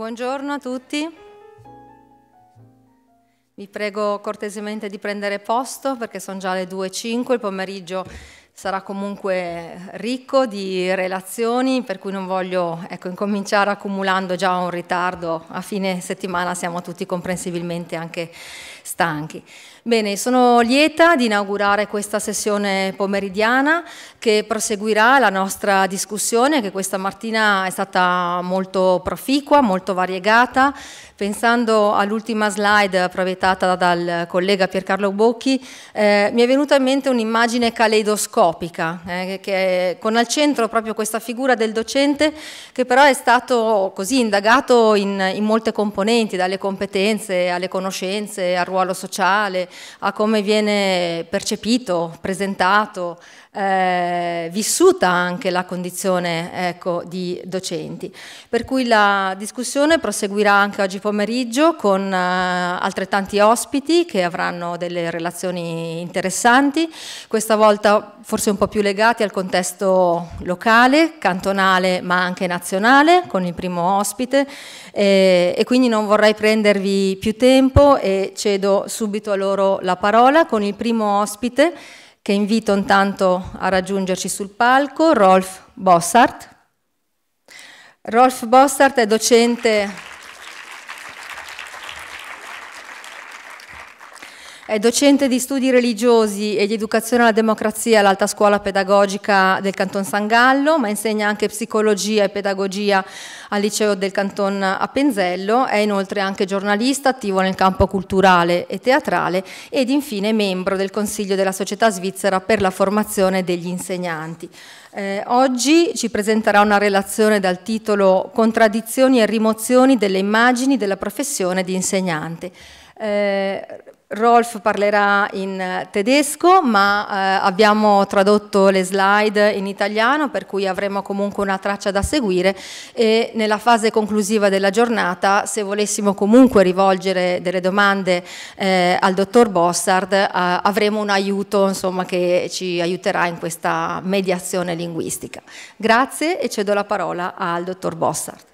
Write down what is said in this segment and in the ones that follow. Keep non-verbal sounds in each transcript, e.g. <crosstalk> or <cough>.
Buongiorno a tutti. Vi prego cortesemente di prendere posto perché sono già le 2.05, il pomeriggio sarà comunque ricco di relazioni, per cui non voglio ecco, incominciare accumulando già un ritardo. A fine settimana siamo tutti comprensibilmente anche stanchi. Bene, sono lieta di inaugurare questa sessione pomeridiana che proseguirà la nostra discussione che questa mattina è stata molto proficua, molto variegata. Pensando all'ultima slide proiettata dal collega Piercarlo Bocchi, eh, mi è venuta in mente un'immagine caleidoscopica, eh, che, con al centro proprio questa figura del docente che però è stato così indagato in, in molte componenti, dalle competenze alle conoscenze, al ruolo ruolo sociale, a come viene percepito, presentato, eh, vissuta anche la condizione ecco, di docenti. Per cui la discussione proseguirà anche oggi pomeriggio con eh, altrettanti ospiti che avranno delle relazioni interessanti, questa volta forse un po' più legati al contesto locale, cantonale ma anche nazionale, con il primo ospite eh, e quindi non vorrei prendervi più tempo e cedo subito a loro la parola con il primo ospite che invito intanto a raggiungerci sul palco, Rolf Bossart. Rolf Bossart è docente È docente di studi religiosi e di educazione alla democrazia all'Alta Scuola Pedagogica del Canton San Gallo, ma insegna anche psicologia e pedagogia al Liceo del Canton Appenzello, È inoltre anche giornalista attivo nel campo culturale e teatrale ed infine membro del Consiglio della Società Svizzera per la formazione degli insegnanti. Eh, oggi ci presenterà una relazione dal titolo Contraddizioni e rimozioni delle immagini della professione di insegnante. Eh, Rolf parlerà in eh, tedesco, ma eh, abbiamo tradotto le slide in italiano, per cui avremo comunque una traccia da seguire e nella fase conclusiva della giornata, se volessimo comunque rivolgere delle domande eh, al dottor Bossard, eh, avremo un aiuto insomma, che ci aiuterà in questa mediazione linguistica. Grazie e cedo la parola al dottor Bossard.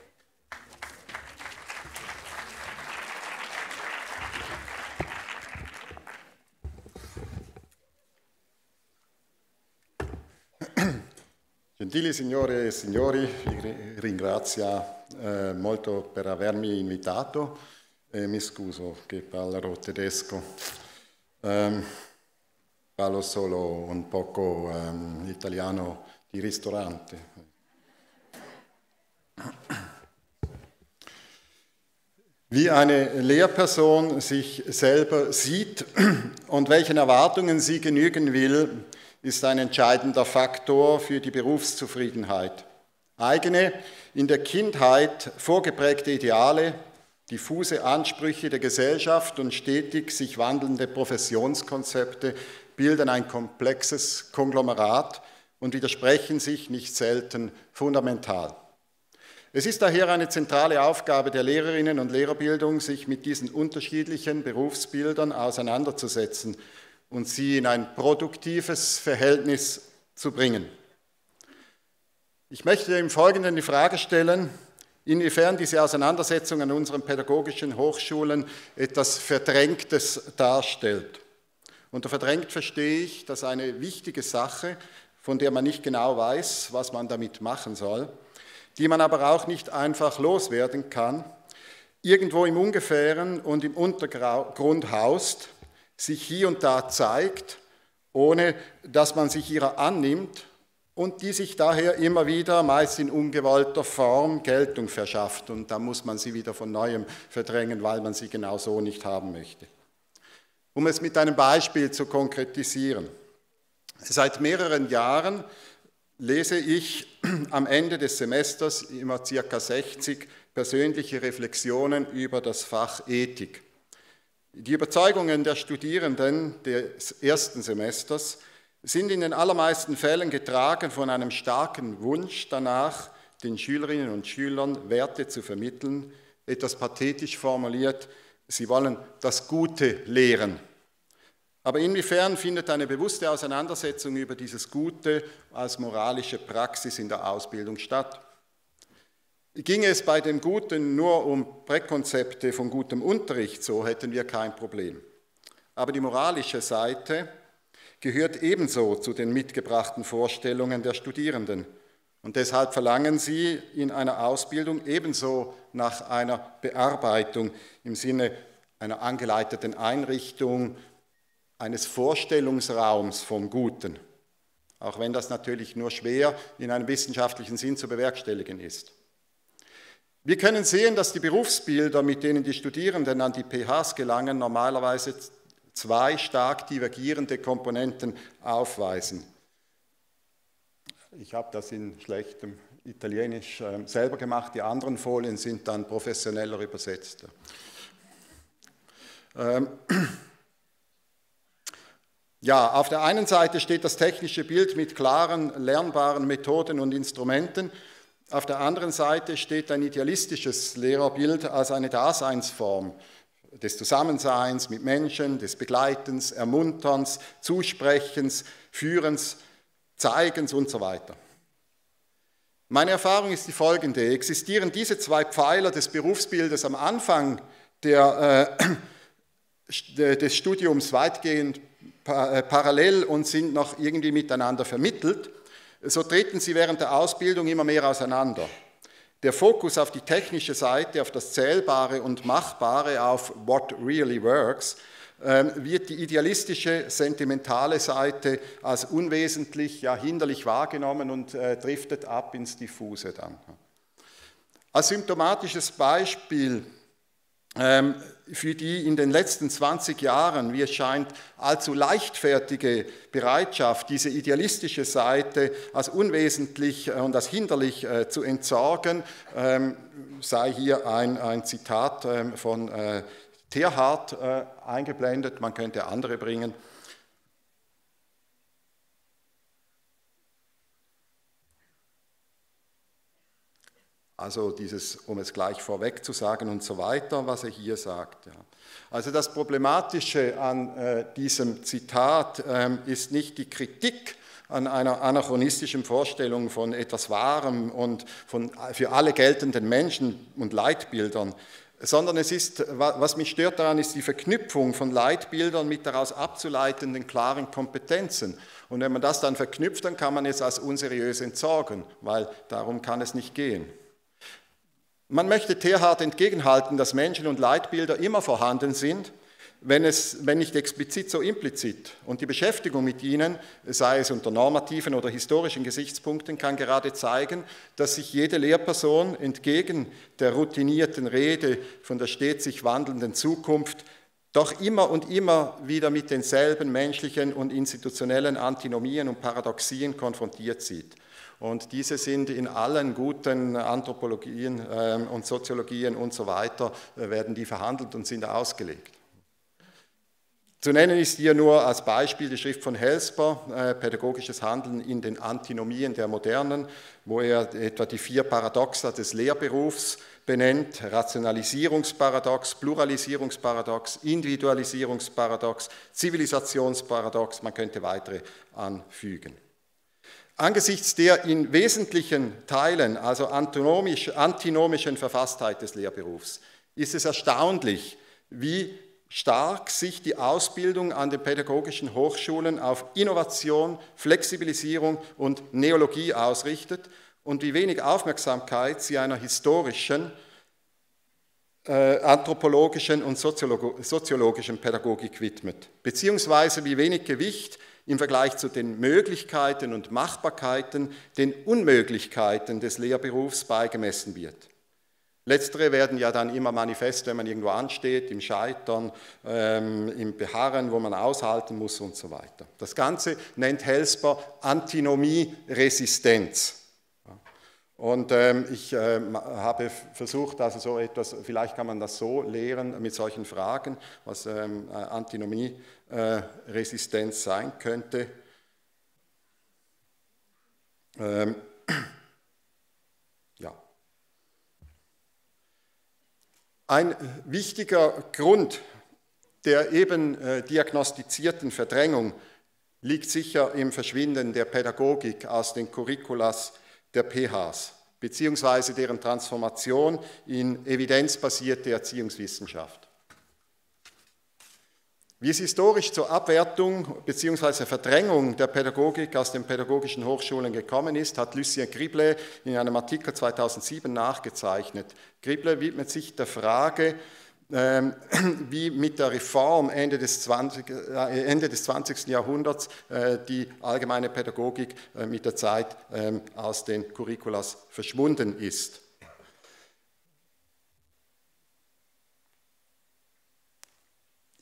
Gentili signore e signori, vi ringrazio eh, molto per avermi invitato e mi scuso che parlerò tedesco. Um, ehm, parlo solo un poco um, ehm, italiano di ristorante. Wie eine Lehrperson sich selber sieht und welchen Erwartungen sie genügen will, ist ein entscheidender Faktor für die Berufszufriedenheit. Eigene, in der Kindheit vorgeprägte Ideale, diffuse Ansprüche der Gesellschaft und stetig sich wandelnde Professionskonzepte bilden ein komplexes Konglomerat und widersprechen sich nicht selten fundamental. Es ist daher eine zentrale Aufgabe der Lehrerinnen und Lehrerbildung, sich mit diesen unterschiedlichen Berufsbildern auseinanderzusetzen und sie in ein produktives Verhältnis zu bringen. Ich möchte im Folgenden die Frage stellen, inwiefern diese Auseinandersetzung an unseren pädagogischen Hochschulen etwas Verdrängtes darstellt. Unter verdrängt verstehe ich, dass eine wichtige Sache, von der man nicht genau weiß, was man damit machen soll, die man aber auch nicht einfach loswerden kann, irgendwo im Ungefähren und im Untergrund haust sich hier und da zeigt, ohne dass man sich ihrer annimmt und die sich daher immer wieder, meist in ungewollter Form, Geltung verschafft. Und da muss man sie wieder von neuem verdrängen, weil man sie genau so nicht haben möchte. Um es mit einem Beispiel zu konkretisieren. Seit mehreren Jahren lese ich <clears throat> am Ende des Semesters immer circa 60 persönliche Reflexionen über das Fach Ethik. Die Überzeugungen der Studierenden des ersten Semesters sind in den allermeisten Fällen getragen von einem starken Wunsch danach, den Schülerinnen und Schülern Werte zu vermitteln, etwas pathetisch formuliert, sie wollen das Gute lehren. Aber inwiefern findet eine bewusste Auseinandersetzung über dieses Gute als moralische Praxis in der Ausbildung statt? Ging es bei dem Guten nur um Präkonzepte von gutem Unterricht, so hätten wir kein Problem. Aber die moralische Seite gehört ebenso zu den mitgebrachten Vorstellungen der Studierenden. Und deshalb verlangen sie in einer Ausbildung ebenso nach einer Bearbeitung im Sinne einer angeleiteten Einrichtung eines Vorstellungsraums vom Guten, auch wenn das natürlich nur schwer in einem wissenschaftlichen Sinn zu bewerkstelligen ist. Wir können sehen, dass die Berufsbilder, mit denen die Studierenden an die PHs gelangen, normalerweise zwei stark divergierende Komponenten aufweisen. Ich habe das in schlechtem Italienisch äh, selber gemacht, die anderen Folien sind dann professioneller übersetzt. Ähm, <clears throat> ja, auf der einen Seite steht das technische Bild mit klaren, lernbaren Methoden und Instrumenten auf der anderen Seite steht ein idealistisches Lehrerbild als eine Daseinsform des Zusammenseins mit Menschen, des Begleitens, Ermunterns, Zusprechens, Führens, Zeigens und so weiter. Meine Erfahrung ist die folgende. Existieren diese zwei Pfeiler des Berufsbildes am Anfang der, äh, des Studiums weitgehend äh, parallel und sind noch irgendwie miteinander vermittelt, so treten sie während der Ausbildung immer mehr auseinander. Der Fokus auf die technische Seite, auf das Zählbare und Machbare, auf What Really Works, ähm, wird die idealistische, sentimentale Seite als unwesentlich, ja hinderlich wahrgenommen und äh, driftet ab ins Diffuse dann. Als symptomatisches Beispiel ähm, für die in den letzten 20 Jahren, wie es scheint, allzu leichtfertige Bereitschaft, diese idealistische Seite als unwesentlich äh, und als hinderlich äh, zu entsorgen, ähm, sei hier ein, ein Zitat ähm, von äh, Terhardt eingeblendet, man könnte andere bringen. Also dieses, um es gleich vorweg zu sagen und so weiter, was er hier sagt. Ja. Also das Problematische an äh, diesem Zitat ähm, ist nicht die Kritik an einer anachronistischen Vorstellung von etwas Wahrem und von für alle geltenden Menschen und Leitbildern, sondern es ist, was mich stört daran, ist die Verknüpfung von Leitbildern mit daraus abzuleitenden klaren Kompetenzen. Und wenn man das dann verknüpft, dann kann man es als unseriös entsorgen, weil darum kann es nicht gehen. Man möchte Terhard entgegenhalten, dass Menschen und Leitbilder immer vorhanden sind, wenn, es, wenn nicht explizit, so implizit. Und die Beschäftigung mit ihnen, sei es unter normativen oder historischen Gesichtspunkten, kann gerade zeigen, dass sich jede Lehrperson entgegen der routinierten Rede von der stets sich wandelnden Zukunft doch immer und immer wieder mit denselben menschlichen und institutionellen Antinomien und Paradoxien konfrontiert sieht. Und diese sind in allen guten Anthropologien ähm, und Soziologien und so weiter, äh, werden die verhandelt und sind ausgelegt. Zu nennen ist hier nur als Beispiel die Schrift von Helsper, äh, Pädagogisches Handeln in den Antinomien der Modernen, wo er etwa die vier Paradoxa des Lehrberufs benennt, Rationalisierungsparadox, Pluralisierungsparadox, Individualisierungsparadox, Zivilisationsparadox, man könnte weitere anfügen. Angesichts der in wesentlichen Teilen, also antinomisch, antinomischen Verfasstheit des Lehrberufs, ist es erstaunlich, wie stark sich die Ausbildung an den pädagogischen Hochschulen auf Innovation, Flexibilisierung und Neologie ausrichtet und wie wenig Aufmerksamkeit sie einer historischen, äh, anthropologischen und soziologischen Pädagogik widmet, beziehungsweise wie wenig Gewicht im Vergleich zu den Möglichkeiten und Machbarkeiten den Unmöglichkeiten des Lehrberufs beigemessen wird. Letztere werden ja dann immer manifest, wenn man irgendwo ansteht, im Scheitern, ähm, im Beharren, wo man aushalten muss und so weiter. Das Ganze nennt Helsper Antinomie-Resistenz. Und ähm, ich äh, habe versucht, also so etwas, vielleicht kann man das so lehren mit solchen Fragen, was ähm, äh, Antinomie äh, Resistenz sein könnte. Ähm, <clears throat> ja. Ein wichtiger Grund der eben äh, diagnostizierten Verdrängung liegt sicher im Verschwinden der Pädagogik aus den Curriculas der PHs beziehungsweise deren Transformation in evidenzbasierte Erziehungswissenschaft. Wie es historisch zur Abwertung bzw. Verdrängung der Pädagogik aus den pädagogischen Hochschulen gekommen ist, hat Lucien Grible in einem Artikel 2007 nachgezeichnet. Grible widmet sich der Frage, ähm, <clears throat> wie mit der Reform Ende des, 20, äh, Ende des 20. Jahrhunderts äh, die allgemeine Pädagogik äh, mit der Zeit ähm, aus den Curriculas verschwunden ist.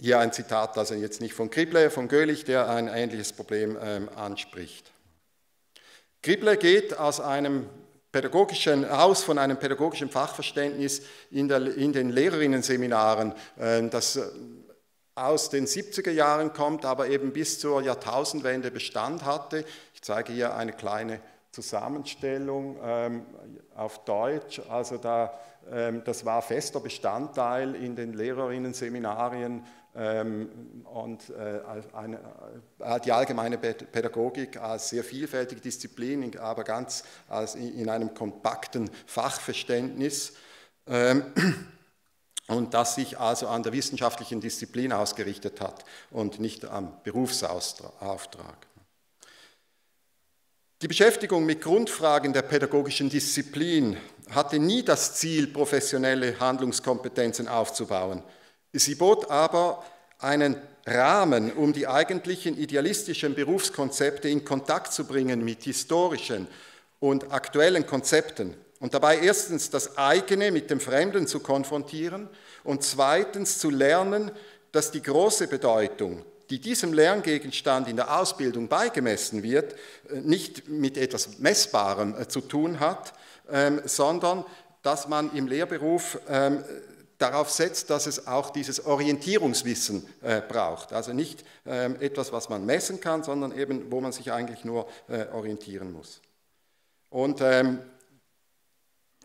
Hier ein Zitat, also jetzt nicht von Krible, von Gölich, der ein ähnliches Problem ähm, anspricht. Krible geht aus einem pädagogischen, aus von einem pädagogischen Fachverständnis in, der, in den Lehrerinnenseminaren, ähm, das äh, aus den 70er Jahren kommt, aber eben bis zur Jahrtausendwende Bestand hatte. Ich zeige hier eine kleine Zusammenstellung ähm, auf Deutsch. Also da, ähm, das war fester Bestandteil in den Lehrerinnenseminarien ähm, und äh, eine, die allgemeine Pädagogik als sehr vielfältige Disziplin, aber ganz in einem kompakten Fachverständnis. Ähm, und das sich also an der wissenschaftlichen Disziplin ausgerichtet hat und nicht am Berufsauftrag. Die Beschäftigung mit Grundfragen der pädagogischen Disziplin hatte nie das Ziel, professionelle Handlungskompetenzen aufzubauen, Sie bot aber einen Rahmen, um die eigentlichen idealistischen Berufskonzepte in Kontakt zu bringen mit historischen und aktuellen Konzepten und dabei erstens das eigene mit dem Fremden zu konfrontieren und zweitens zu lernen, dass die große Bedeutung, die diesem Lerngegenstand in der Ausbildung beigemessen wird, äh, nicht mit etwas Messbarem äh, zu tun hat, ähm, sondern dass man im Lehrberuf ähm, darauf setzt, dass es auch dieses Orientierungswissen äh, braucht. Also nicht ähm, etwas, was man messen kann, sondern eben, wo man sich eigentlich nur äh, orientieren muss. Und ähm,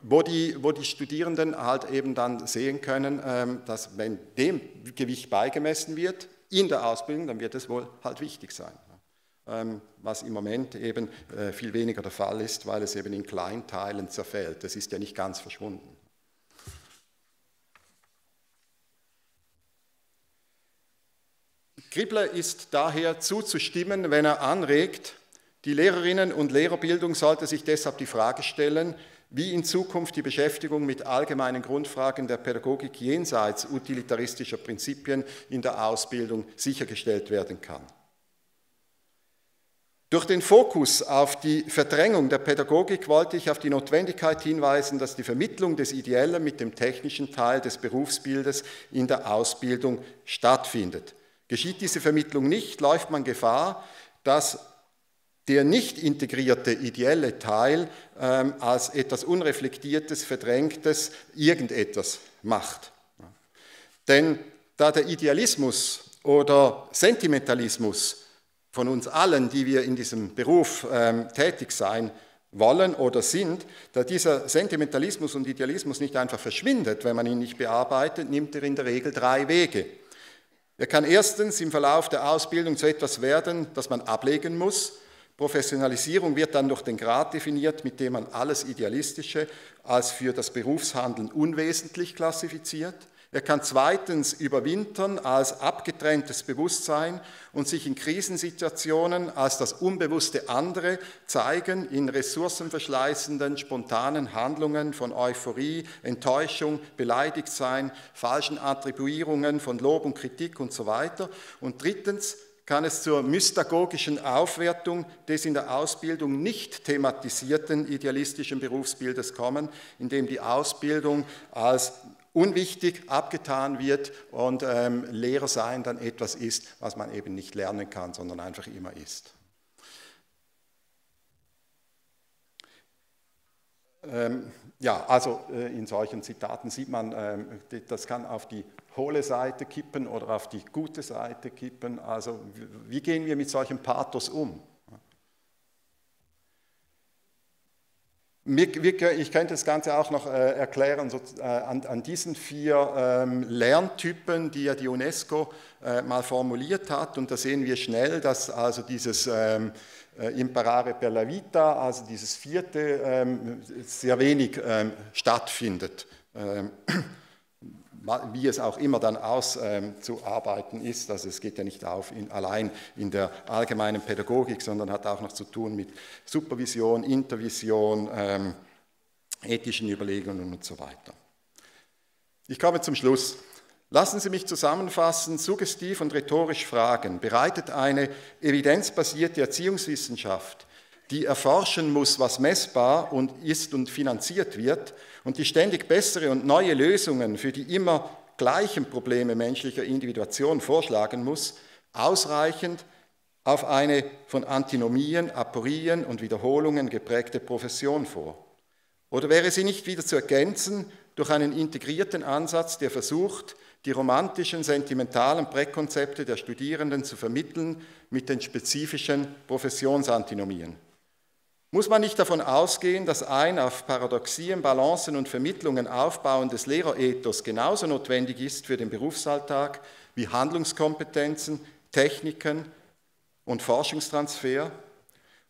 wo die, wo die Studierenden halt eben dann sehen können, ähm, dass wenn dem Gewicht beigemessen wird in der Ausbildung, dann wird es wohl halt wichtig sein ähm, was im Moment eben äh, viel weniger der Fall ist, weil es eben in Kleinteilen zerfällt. Das ist ja nicht ganz verschwunden. Gribler ist daher zuzustimmen, wenn er anregt, die Lehrerinnen und Lehrerbildung sollte sich deshalb die Frage stellen, wie in Zukunft die Beschäftigung mit allgemeinen Grundfragen der Pädagogik jenseits utilitaristischer Prinzipien in der Ausbildung sichergestellt werden kann. Durch den Fokus auf die Verdrängung der Pädagogik wollte ich auf die Notwendigkeit hinweisen, dass die Vermittlung des Ideellen mit dem technischen Teil des Berufsbildes in der Ausbildung stattfindet. Geschieht diese Vermittlung nicht, läuft man Gefahr, dass der nicht integrierte ideelle Teil ähm, als etwas Unreflektiertes, Verdrängtes irgendetwas macht. Denn da der Idealismus oder Sentimentalismus von uns allen, die wir in diesem Beruf ähm, tätig sein wollen oder sind, da dieser Sentimentalismus und Idealismus nicht einfach verschwindet, wenn man ihn nicht bearbeitet, nimmt er in der Regel drei Wege. Er kann erstens im Verlauf der Ausbildung zu etwas werden, das man ablegen muss. Professionalisierung wird dann durch den Grad definiert, mit dem man alles Idealistische als für das Berufshandeln unwesentlich klassifiziert. Er kann zweitens überwintern als abgetrenntes Bewusstsein und sich in Krisensituationen als das unbewusste andere zeigen, in ressourcenverschleißenden, spontanen Handlungen von Euphorie, Enttäuschung, Beleidigtsein, falschen Attribuierungen von Lob und Kritik und so weiter. Und drittens kann es zur mystagogischen Aufwertung des in der Ausbildung nicht thematisierten idealistischen Berufsbildes kommen, indem die Ausbildung als unwichtig abgetan wird und ähm, Lehrer sein dann etwas ist, was man eben nicht lernen kann, sondern einfach immer ist. Ähm, ja, also äh, in solchen Zitaten sieht man, ähm, das kann auf die hohle Seite kippen oder auf die gute Seite kippen. Also wie gehen wir mit solchem Pathos um? ich könnte das Ganze auch noch äh, erklären äh, an, diesen vier ähm, Lerntypen, die ja die UNESCO äh, mal formuliert hat. Und da sehen wir schnell, dass also dieses ähm, Imperare per la vita, also dieses vierte, ähm, sehr wenig stattfindet wie es auch immer dann auszuarbeiten ist. Also es geht ja nicht auf in, allein in der allgemeinen Pädagogik, sondern hat auch noch zu tun mit Supervision, Intervision, ähm, ethischen Überlegungen und so weiter. Ich komme zum Schluss. Lassen Sie mich zusammenfassen, suggestiv und rhetorisch fragen, bereitet eine evidenzbasierte Erziehungswissenschaft, die erforschen muss, was messbar und ist und finanziert wird, und die ständig bessere und neue Lösungen für die immer gleichen Probleme menschlicher Individuation vorschlagen muss, ausreichend auf eine von Antinomien, Aporien und Wiederholungen geprägte Profession vor? Oder wäre sie nicht wieder zu ergänzen durch einen integrierten Ansatz, der versucht, die romantischen, sentimentalen Präkonzepte der Studierenden zu vermitteln mit den spezifischen Professionsantinomien? Muss man nicht davon ausgehen, dass ein auf Paradoxien, Balancen und Vermittlungen aufbauendes Lehrerethos genauso notwendig ist für den Berufsalltag wie Handlungskompetenzen, Techniken und Forschungstransfer?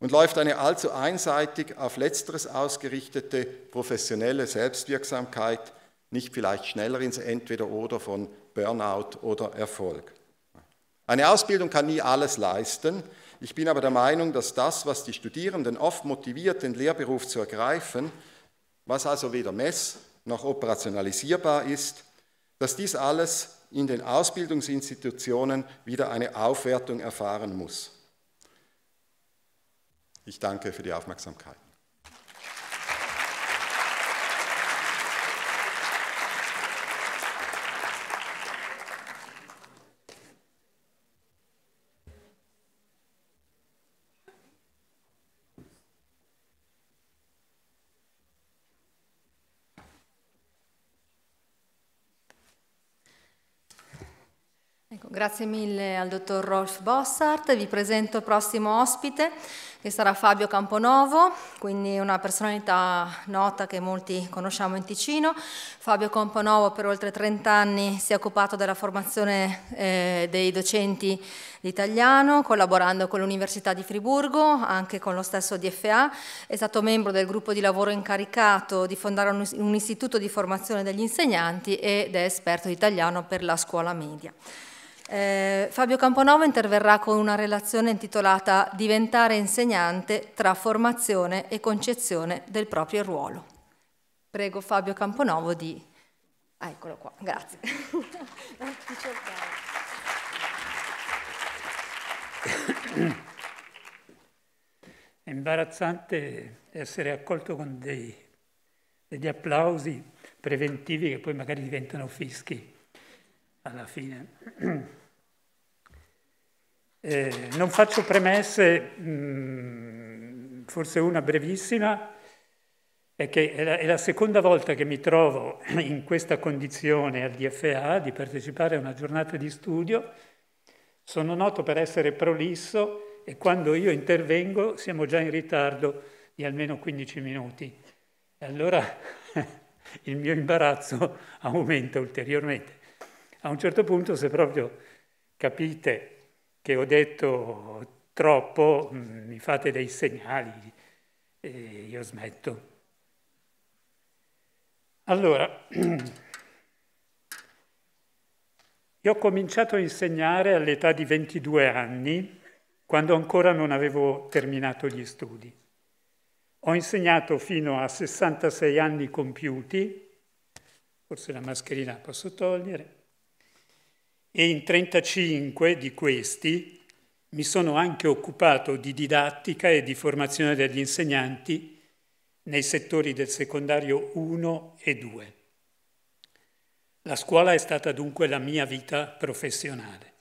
Und läuft eine allzu einseitig auf letzteres ausgerichtete professionelle Selbstwirksamkeit nicht vielleicht schneller ins Entweder-Oder von Burnout oder Erfolg? Eine Ausbildung kann nie alles leisten, ich bin aber der Meinung, dass das, was die Studierenden oft motiviert, den Lehrberuf zu ergreifen, was also weder mess- noch operationalisierbar ist, dass dies alles in den Ausbildungsinstitutionen wieder eine Aufwertung erfahren muss. Ich danke für die Aufmerksamkeit. Grazie mille al dottor Rolf Bossart, vi presento il prossimo ospite che sarà Fabio Camponovo, quindi una personalità nota che molti conosciamo in Ticino. Fabio Camponovo per oltre 30 anni si è occupato della formazione eh, dei docenti di italiano, collaborando con l'Università di Friburgo, anche con lo stesso DFA, è stato membro del gruppo di lavoro incaricato di fondare un, un istituto di formazione degli insegnanti ed è esperto di italiano per la scuola media. Eh, Fabio Camponovo interverrà con una relazione intitolata Diventare insegnante tra formazione e concezione del proprio ruolo. Prego Fabio Camponovo di... Ah, eccolo qua, grazie. È imbarazzante essere accolto con dei, degli applausi preventivi che poi magari diventano fischi alla fine. Eh, non faccio premesse, mh, mm, forse una brevissima, è che è la, è la, seconda volta che mi trovo in questa condizione al DFA di partecipare a una giornata di studio. Sono noto per essere prolisso e quando io intervengo siamo già in ritardo di almeno 15 minuti. E allora <laughs> il mio imbarazzo aumenta ulteriormente a un certo punto se proprio capite che ho detto troppo, mm, mi fate dei segnali e io smetto. Allora, <clears throat> io ho cominciato a insegnare all'età di 22 anni, quando ancora non avevo terminato gli studi. Ho insegnato fino a 66 anni compiuti, forse la mascherina la posso togliere, e in 35 di questi mi sono anche occupato di didattica e di formazione degli insegnanti nei settori del secondario 1 e 2. La scuola è stata dunque la mia vita professionale.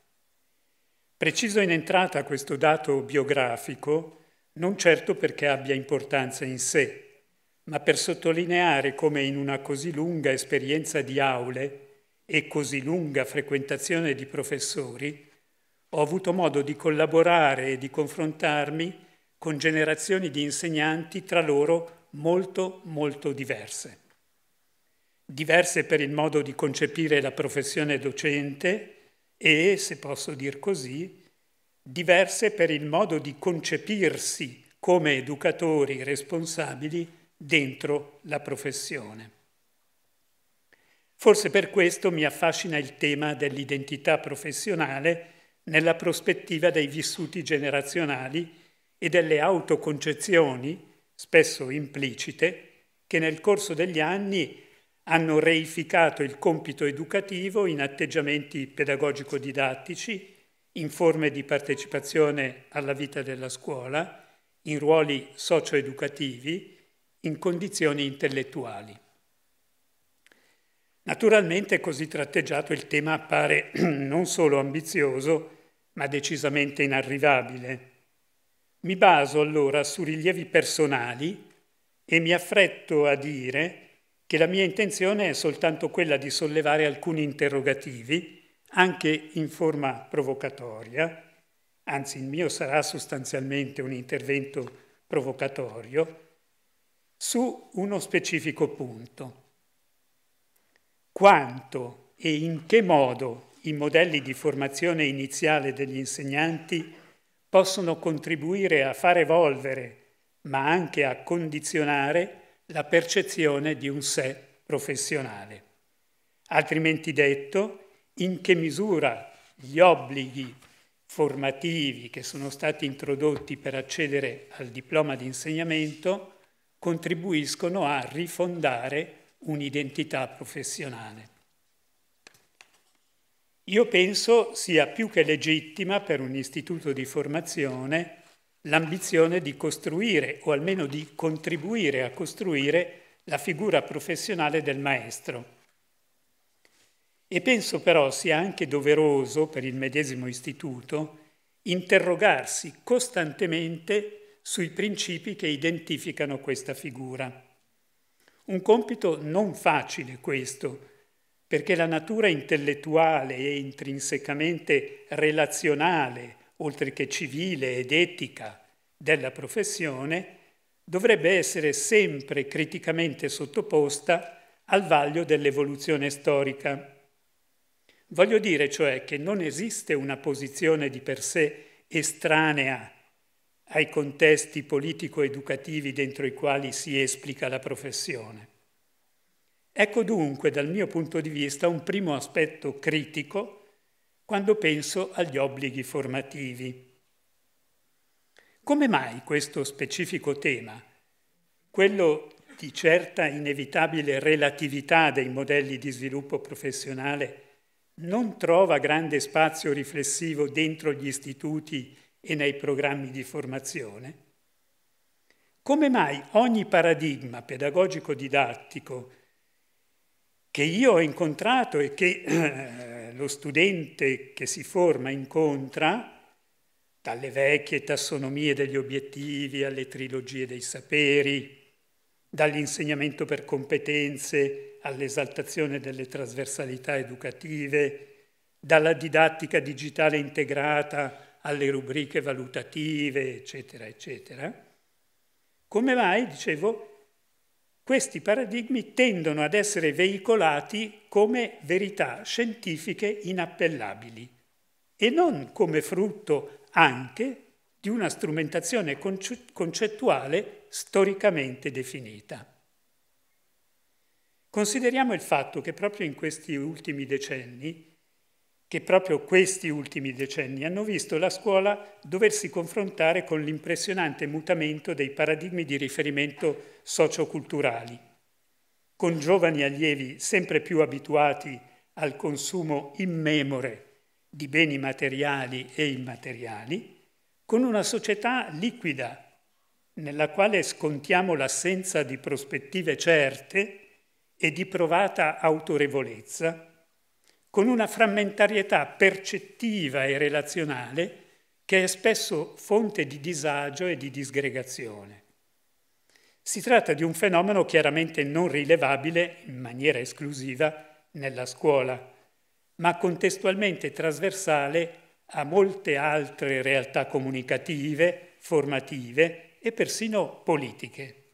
Preciso in entrata questo dato biografico, non certo perché abbia importanza in sé, ma per sottolineare come in una così lunga esperienza di aule e così lunga frequentazione di professori, ho avuto modo di collaborare e di confrontarmi con generazioni di insegnanti tra loro molto, molto diverse. Diverse per il modo di concepire la professione docente e, se posso dir così, diverse per il modo di concepirsi come educatori responsabili dentro la professione. Forse per questo mi affascina il tema dell'identità professionale nella prospettiva dei vissuti generazionali e delle autoconcezioni, spesso implicite, che nel corso degli anni hanno reificato il compito educativo in atteggiamenti pedagogico-didattici, in forme di partecipazione alla vita della scuola, in ruoli socio-educativi, in condizioni intellettuali. Naturalmente così tratteggiato il tema appare <clears throat> non solo ambizioso, ma decisamente inarrivabile. Mi baso allora su rilievi personali e mi affretto a dire che la mia intenzione è soltanto quella di sollevare alcuni interrogativi, anche in forma provocatoria, anzi il mio sarà sostanzialmente un intervento provocatorio, su uno specifico punto quanto e in che modo i modelli di formazione iniziale degli insegnanti possono contribuire a far evolvere, ma anche a condizionare, la percezione di un sé professionale. Altrimenti detto, in che misura gli obblighi formativi che sono stati introdotti per accedere al diploma di insegnamento contribuiscono a rifondare un'identità professionale. Io penso sia più che legittima per un istituto di formazione l'ambizione di costruire o almeno di contribuire a costruire la figura professionale del maestro. E penso però sia anche doveroso per il medesimo istituto interrogarsi costantemente sui principi che identificano questa figura. Un compito non facile questo, perché la natura intellettuale e intrinsecamente relazionale, oltre che civile ed etica, della professione dovrebbe essere sempre criticamente sottoposta al vaglio dell'evoluzione storica. Voglio dire cioè che non esiste una posizione di per sé estranea ai contesti politico-educativi dentro i quali si esplica la professione. Ecco dunque, dal mio punto di vista, un primo aspetto critico quando penso agli obblighi formativi. Come mai questo specifico tema, quello di certa inevitabile relatività dei modelli di sviluppo professionale, non trova grande spazio riflessivo dentro gli istituti e nei programmi di formazione? Come mai ogni paradigma pedagogico-didattico che io ho incontrato e che eh, lo studente che si forma incontra, dalle vecchie tassonomie degli obiettivi alle trilogie dei saperi, dall'insegnamento per competenze all'esaltazione delle trasversalità educative, dalla didattica digitale integrata alle rubriche valutative, eccetera, eccetera. Come mai, dicevo, questi paradigmi tendono ad essere veicolati come verità scientifiche inappellabili e non come frutto anche di una strumentazione concettuale storicamente definita. Consideriamo il fatto che proprio in questi ultimi decenni che proprio questi ultimi decenni hanno visto la scuola doversi confrontare con l'impressionante mutamento dei paradigmi di riferimento socioculturali, con giovani allievi sempre più abituati al consumo immemore di beni materiali e immateriali, con una società liquida nella quale scontiamo l'assenza di prospettive certe e di provata autorevolezza con una frammentarietà percettiva e relazionale che è spesso fonte di disagio e di disgregazione. Si tratta di un fenomeno chiaramente non rilevabile in maniera esclusiva nella scuola, ma contestualmente trasversale a molte altre realtà comunicative, formative e persino politiche.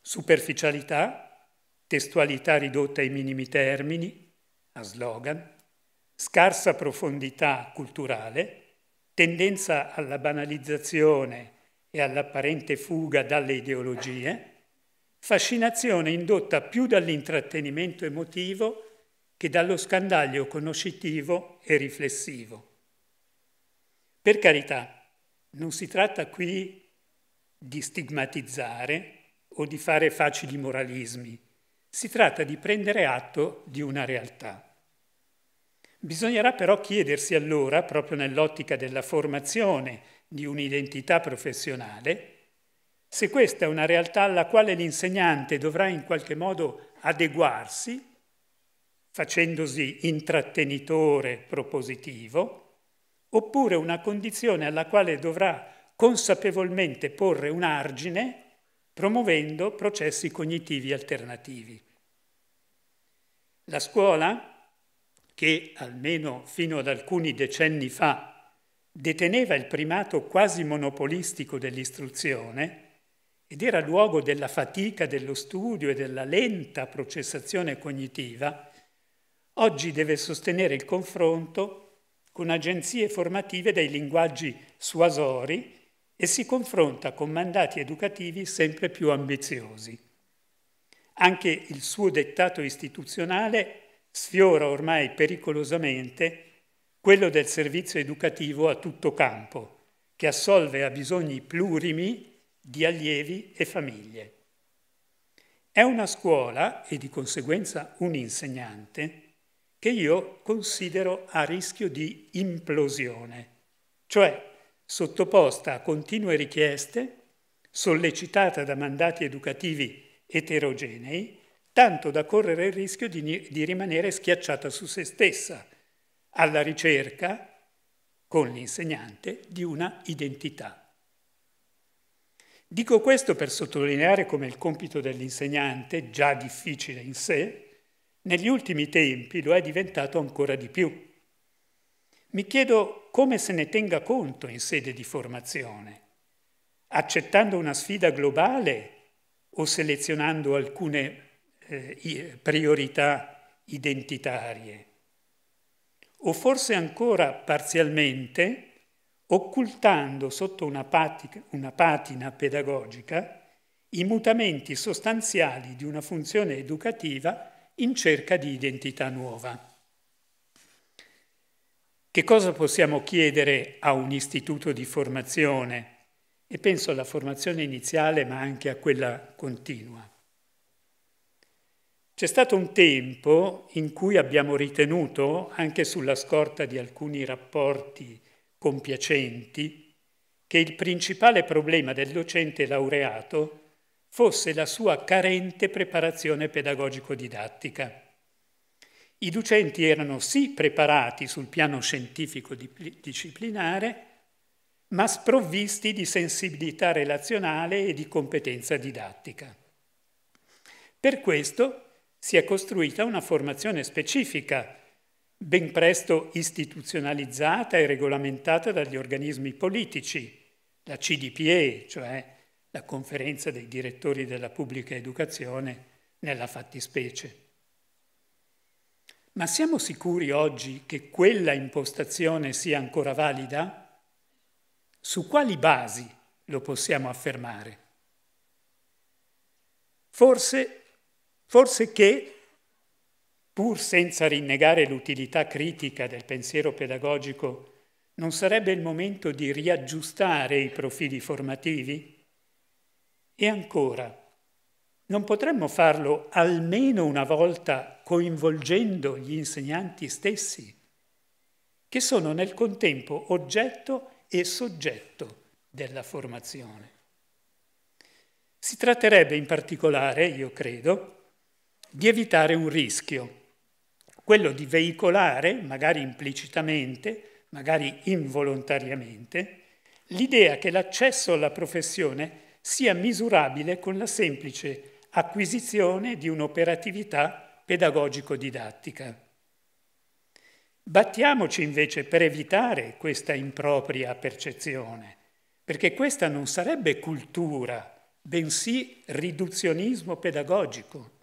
Superficialità, testualità ridotta ai minimi termini, a slogan, scarsa profondità culturale, tendenza alla banalizzazione e all'apparente fuga dalle ideologie, fascinazione indotta più dall'intrattenimento emotivo che dallo scandaglio conoscitivo e riflessivo. Per carità, non si tratta qui di stigmatizzare o di fare facili moralismi, si tratta di prendere atto di una realtà. Bisognerà però chiedersi allora, proprio nell'ottica della formazione di un'identità professionale, se questa è una realtà alla quale l'insegnante dovrà in qualche modo adeguarsi, facendosi intrattenitore propositivo, oppure una condizione alla quale dovrà consapevolmente porre un argine promuovendo processi cognitivi alternativi. La scuola, che almeno fino ad alcuni decenni fa deteneva il primato quasi monopolistico dell'istruzione ed era luogo della fatica dello studio e della lenta processazione cognitiva, oggi deve sostenere il confronto con agenzie formative dei linguaggi suasori e si confronta con mandati educativi sempre più ambiziosi. Anche il suo dettato istituzionale sfiora ormai pericolosamente quello del servizio educativo a tutto campo, che assolve a bisogni plurimi di allievi e famiglie. È una scuola e di conseguenza un insegnante che io considero a rischio di implosione, cioè sottoposta a continue richieste, sollecitata da mandati educativi eterogenei tanto da correre il rischio di, di rimanere schiacciata su se stessa, alla ricerca, con l'insegnante, di una identità. Dico questo per sottolineare come il compito dell'insegnante, già difficile in sé, negli ultimi tempi lo è diventato ancora di più. Mi chiedo come se ne tenga conto in sede di formazione, accettando una sfida globale o selezionando alcune eh, priorità identitarie o forse ancora parzialmente occultando sotto una patina, una patina pedagogica i mutamenti sostanziali di una funzione educativa in cerca di identità nuova. Che cosa possiamo chiedere a un istituto di formazione? E penso alla formazione iniziale ma anche a quella continua. C'è stato un tempo in cui abbiamo ritenuto, anche sulla scorta di alcuni rapporti compiacenti, che il principale problema del docente laureato fosse la sua carente preparazione pedagogico-didattica. I docenti erano sì preparati sul piano scientifico-disciplinare, ma sprovvisti di sensibilità relazionale e di competenza didattica. Per questo si è costruita una formazione specifica, ben presto istituzionalizzata e regolamentata dagli organismi politici, la CDPE, cioè la conferenza dei direttori della pubblica educazione nella fattispecie. Ma siamo sicuri oggi che quella impostazione sia ancora valida? Su quali basi lo possiamo affermare? Forse Forse che, pur senza rinnegare l'utilità critica del pensiero pedagogico, non sarebbe il momento di riaggiustare i profili formativi? E ancora, non potremmo farlo almeno una volta coinvolgendo gli insegnanti stessi, che sono nel contempo oggetto e soggetto della formazione. Si tratterebbe in particolare, io credo, di evitare un rischio, quello di veicolare, magari implicitamente, magari involontariamente, l'idea che l'accesso alla professione sia misurabile con la semplice acquisizione di un'operatività pedagogico-didattica. Battiamoci invece per evitare questa impropria percezione, perché questa non sarebbe cultura, bensì riduzionismo pedagogico.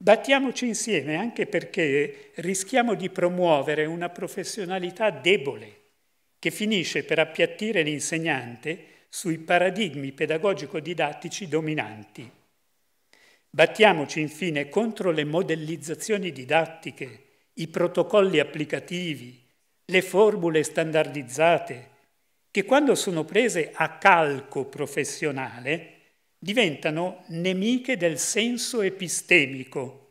Battiamoci insieme anche perché rischiamo di promuovere una professionalità debole che finisce per appiattire l'insegnante sui paradigmi pedagogico-didattici dominanti. Battiamoci infine contro le modellizzazioni didattiche, i protocolli applicativi, le formule standardizzate, che quando sono prese a calco professionale diventano nemiche del senso epistemico,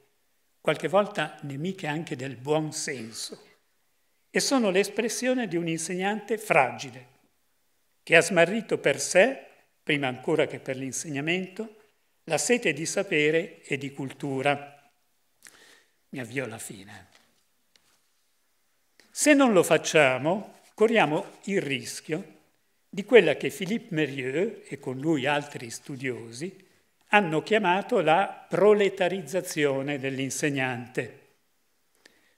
qualche volta nemiche anche del buon senso, e sono l'espressione di un insegnante fragile, che ha smarrito per sé, prima ancora che per l'insegnamento, la sete di sapere e di cultura. Mi avvio alla fine. Se non lo facciamo, corriamo il rischio di quella che Philippe Merieux e con lui altri studiosi hanno chiamato la proletarizzazione dell'insegnante.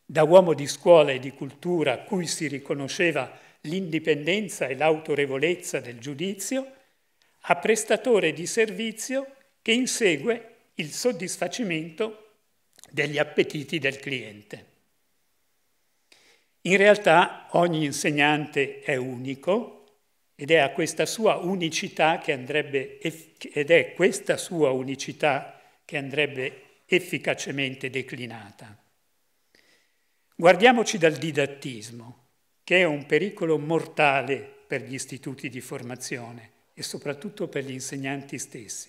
Da uomo di scuola e di cultura a cui si riconosceva l'indipendenza e l'autorevolezza del giudizio, a prestatore di servizio che insegue il soddisfacimento degli appetiti del cliente. In realtà ogni insegnante è unico ed è a questa sua unicità che andrebbe, ed è questa sua unicità che andrebbe efficacemente declinata. Guardiamoci dal didattismo, che è un pericolo mortale per gli istituti di formazione e soprattutto per gli insegnanti stessi.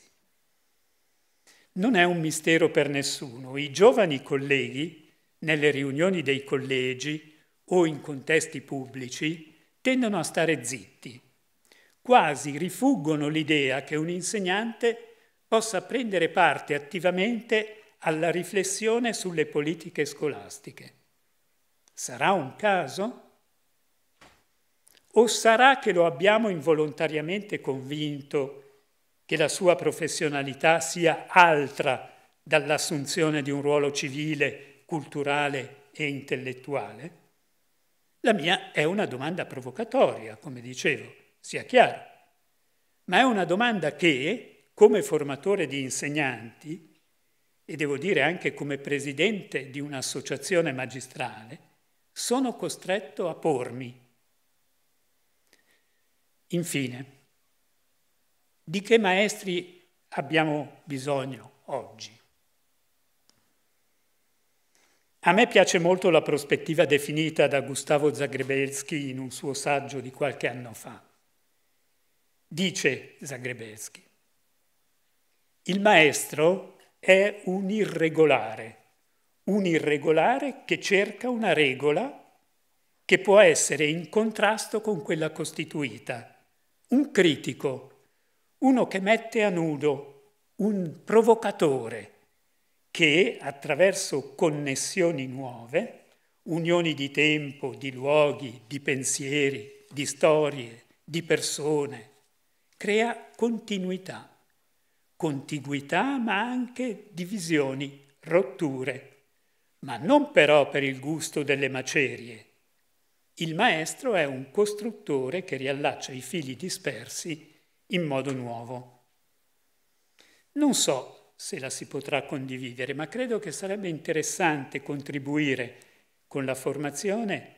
Non è un mistero per nessuno, i giovani colleghi, nelle riunioni dei collegi o in contesti pubblici, tendono a stare zitti quasi rifuggono l'idea che un insegnante possa prendere parte attivamente alla riflessione sulle politiche scolastiche. Sarà un caso? O sarà che lo abbiamo involontariamente convinto che la sua professionalità sia altra dall'assunzione di un ruolo civile, culturale e intellettuale? La mia è una domanda provocatoria, come dicevo, sia chiaro. Ma è una domanda che, come formatore di insegnanti, e devo dire anche come presidente di un'associazione magistrale, sono costretto a pormi. Infine, di che maestri abbiamo bisogno oggi? A me piace molto la prospettiva definita da Gustavo Zagrebelsky in un suo saggio di qualche anno fa dice Zagrebeschi. Il maestro è un irregolare, un irregolare che cerca una regola che può essere in contrasto con quella costituita, un critico, uno che mette a nudo, un provocatore che attraverso connessioni nuove, unioni di tempo, di luoghi, di pensieri, di storie, di persone, crea continuità, contiguità ma anche divisioni, rotture, ma non però per il gusto delle macerie. Il maestro è un costruttore che riallaccia i fili dispersi in modo nuovo. Non so se la si potrà condividere, ma credo che sarebbe interessante contribuire con la formazione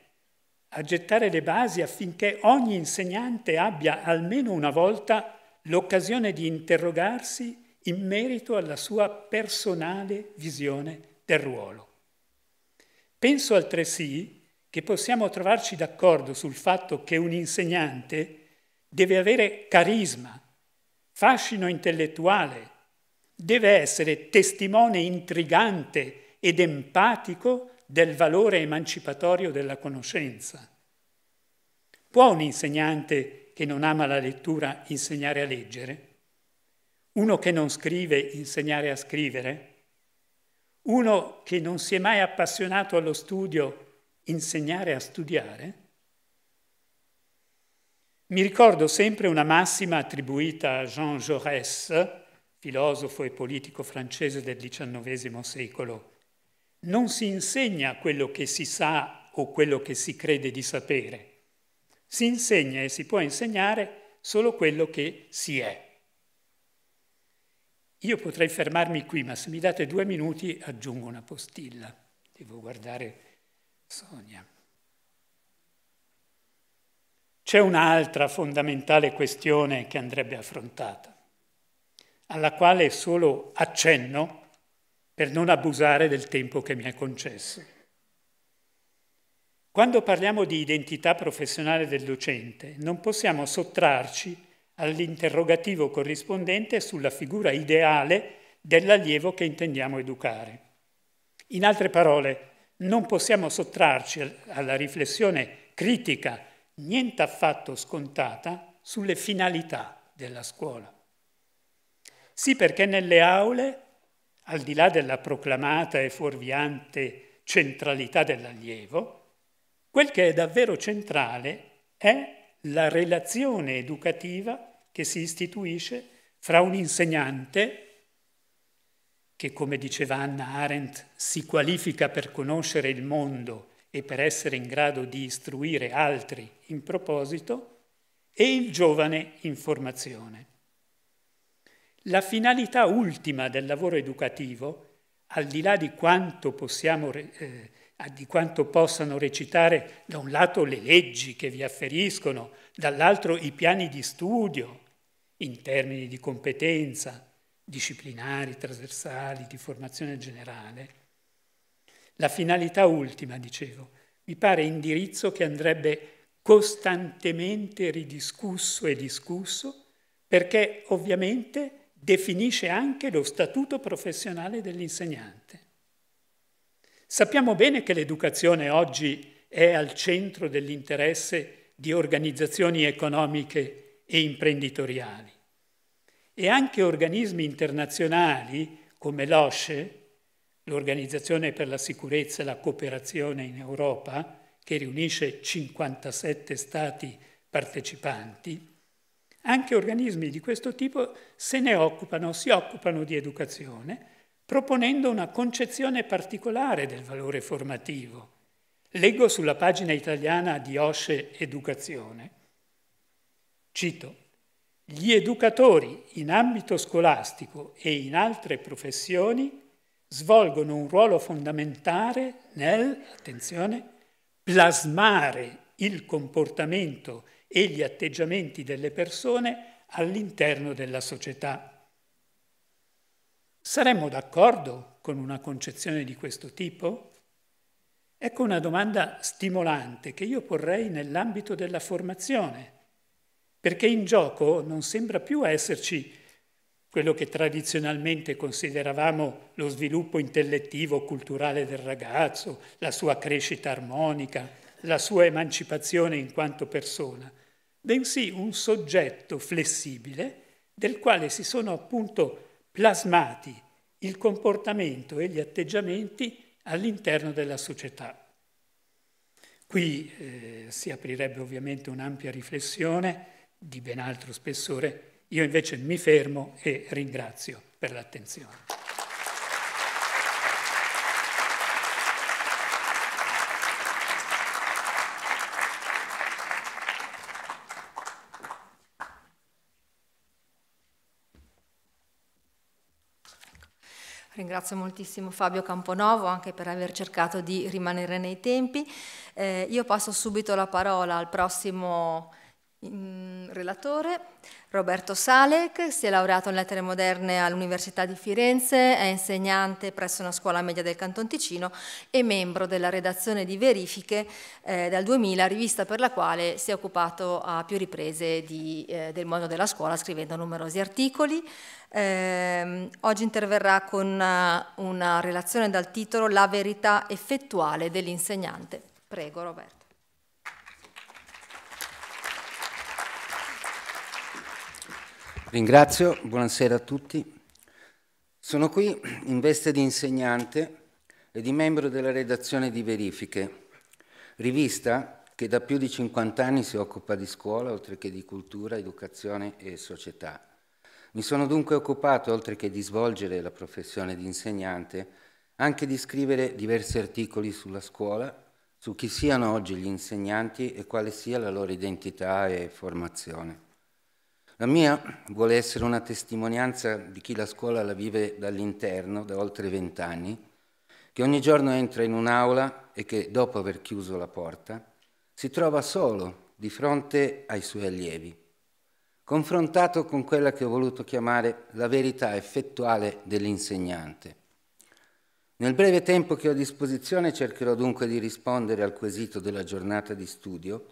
a gettare le basi affinché ogni insegnante abbia almeno una volta l'occasione di interrogarsi in merito alla sua personale visione del ruolo. Penso altresì che possiamo trovarci d'accordo sul fatto che un insegnante deve avere carisma, fascino intellettuale, deve essere testimone intrigante ed empatico del valore emancipatorio della conoscenza. Può un insegnante che non ama la lettura insegnare a leggere? Uno che non scrive insegnare a scrivere? Uno che non si è mai appassionato allo studio insegnare a studiare? Mi ricordo sempre una massima attribuita a Jean Jaurès, filosofo e politico francese del XIX secolo, non si insegna quello che si sa o quello che si crede di sapere, si insegna e si può insegnare solo quello che si è. Io potrei fermarmi qui, ma se mi date due minuti aggiungo una postilla. Devo guardare Sonia. C'è un'altra fondamentale questione che andrebbe affrontata, alla quale solo accenno per non abusare del tempo che mi è concesso. Quando parliamo di identità professionale del docente, non possiamo sottrarci all'interrogativo corrispondente sulla figura ideale dell'allievo che intendiamo educare. In altre parole, non possiamo sottrarci alla riflessione critica, niente affatto scontata, sulle finalità della scuola. Sì, perché nelle aule al di là della proclamata e fuorviante centralità dell'allievo, quel che è davvero centrale è la relazione educativa che si istituisce fra un insegnante, che come diceva Anna Arendt si qualifica per conoscere il mondo e per essere in grado di istruire altri in proposito, e il giovane in formazione. La finalità ultima del lavoro educativo, al di là di quanto, possiamo, eh, di quanto possano recitare da un lato le leggi che vi afferiscono, dall'altro i piani di studio in termini di competenza, disciplinari, trasversali, di formazione generale. La finalità ultima, dicevo, mi pare indirizzo che andrebbe costantemente ridiscusso e discusso perché ovviamente definisce anche lo statuto professionale dell'insegnante. Sappiamo bene che l'educazione oggi è al centro dell'interesse di organizzazioni economiche e imprenditoriali e anche organismi internazionali come l'OSCE, l'Organizzazione per la sicurezza e la cooperazione in Europa, che riunisce 57 Stati partecipanti, anche organismi di questo tipo se ne occupano, si occupano di educazione, proponendo una concezione particolare del valore formativo. Leggo sulla pagina italiana di Osce Educazione, cito, gli educatori in ambito scolastico e in altre professioni svolgono un ruolo fondamentale nel, attenzione, plasmare il comportamento e gli atteggiamenti delle persone all'interno della società. Saremmo d'accordo con una concezione di questo tipo? Ecco una domanda stimolante che io porrei nell'ambito della formazione, perché in gioco non sembra più esserci quello che tradizionalmente consideravamo lo sviluppo intellettivo o culturale del ragazzo, la sua crescita armonica, la sua emancipazione in quanto persona, bensì un soggetto flessibile del quale si sono appunto plasmati il comportamento e gli atteggiamenti all'interno della società. Qui eh, si aprirebbe ovviamente un'ampia riflessione di ben altro spessore, io invece mi fermo e ringrazio per l'attenzione. Ringrazio moltissimo Fabio Camponovo anche per aver cercato di rimanere nei tempi. Eh, io passo subito la parola al prossimo relatore, Roberto Salek, si è laureato in lettere moderne all'Università di Firenze, è insegnante presso una scuola media del Canton Ticino e membro della redazione di Verifiche eh, dal 2000, rivista per la quale si è occupato a più riprese di, eh, del mondo della scuola scrivendo numerosi articoli. Eh, oggi interverrà con una, eh, una relazione dal titolo La verità effettuale dell'insegnante. Prego Roberto. Ringrazio, buonasera a tutti. Sono qui in veste di insegnante e di membro della redazione di Verifiche, rivista che da più di 50 anni si occupa di scuola, oltre che di cultura, educazione e società. Mi sono dunque occupato, oltre che di svolgere la professione di insegnante, anche di scrivere diversi articoli sulla scuola, su chi siano oggi gli insegnanti e quale sia la loro identità e formazione. La mia vuole essere una testimonianza di chi la scuola la vive dall'interno da oltre vent'anni, che ogni giorno entra in un'aula e che, dopo aver chiuso la porta, si trova solo di fronte ai suoi allievi, confrontato con quella che ho voluto chiamare la verità effettuale dell'insegnante. Nel breve tempo che ho a disposizione cercherò dunque di rispondere al quesito della giornata di studio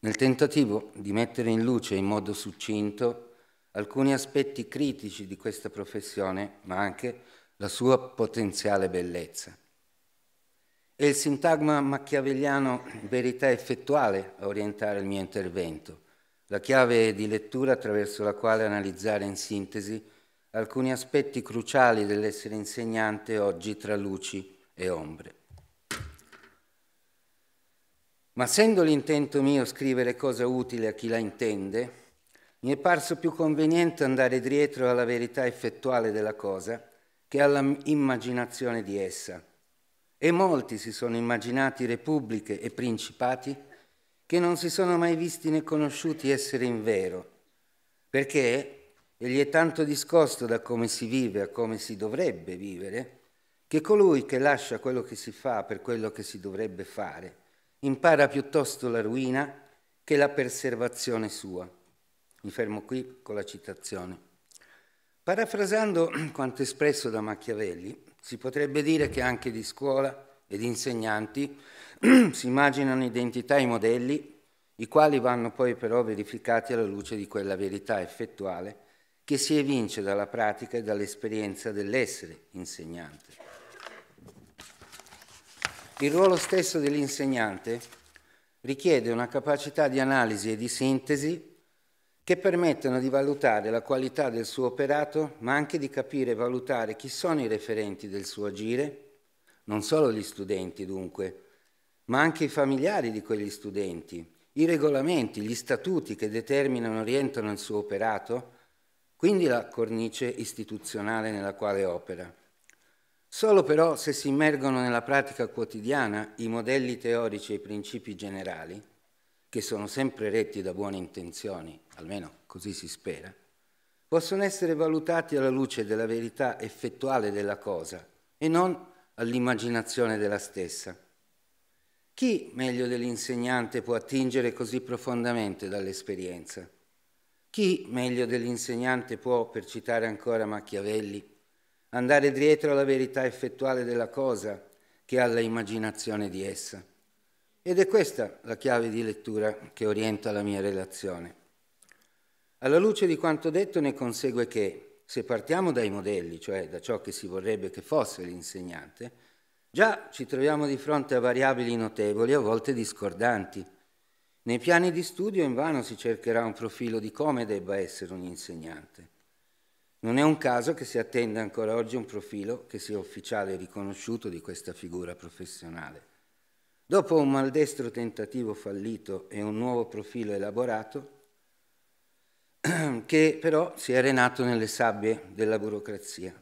nel tentativo di mettere in luce in modo succinto alcuni aspetti critici di questa professione, ma anche la sua potenziale bellezza. È il sintagma machiavelliano verità effettuale a orientare il mio intervento, la chiave di lettura attraverso la quale analizzare in sintesi alcuni aspetti cruciali dell'essere insegnante oggi tra luci e ombre. Ma essendo l'intento mio scrivere cosa utile a chi la intende, mi è parso più conveniente andare dietro alla verità effettuale della cosa che alla immaginazione di essa. E molti si sono immaginati repubbliche e principati che non si sono mai visti né conosciuti essere in vero, perché egli è tanto discosto da come si vive a come si dovrebbe vivere, che colui che lascia quello che si fa per quello che si dovrebbe fare, impara piuttosto la ruina che la preservazione sua. Mi fermo qui con la citazione. Parafrasando <clears throat> quanto espresso da Machiavelli, si potrebbe dire che anche di scuola e di insegnanti <clears throat> si immaginano identità e modelli, i quali vanno poi però verificati alla luce di quella verità effettuale che si evince dalla pratica e dall'esperienza dell'essere insegnante. Il ruolo stesso dell'insegnante richiede una capacità di analisi e di sintesi che permettono di valutare la qualità del suo operato, ma anche di capire e valutare chi sono i referenti del suo agire, non solo gli studenti dunque, ma anche i familiari di quegli studenti, i regolamenti, gli statuti che determinano e orientano il suo operato, quindi la cornice istituzionale nella quale opera. Solo però se si immergono nella pratica quotidiana i modelli teorici e i principi generali, che sono sempre retti da buone intenzioni, almeno così si spera, possono essere valutati alla luce della verità effettuale della cosa e non all'immaginazione della stessa. Chi meglio dell'insegnante può attingere così profondamente dall'esperienza? Chi meglio dell'insegnante può, per citare ancora Machiavelli, andare dietro alla verità effettuale della cosa che alla immaginazione di essa. Ed è questa la chiave di lettura che orienta la mia relazione. Alla luce di quanto detto ne consegue che, se partiamo dai modelli, cioè da ciò che si vorrebbe che fosse l'insegnante, già ci troviamo di fronte a variabili notevoli, a volte discordanti. Nei piani di studio invano si cercherà un profilo di come debba essere un insegnante. Non è un caso che si attenda ancora oggi un profilo che sia ufficiale e riconosciuto di questa figura professionale. Dopo un maldestro tentativo fallito e un nuovo profilo elaborato, <clears throat> che però si è arenato nelle sabbie della burocrazia.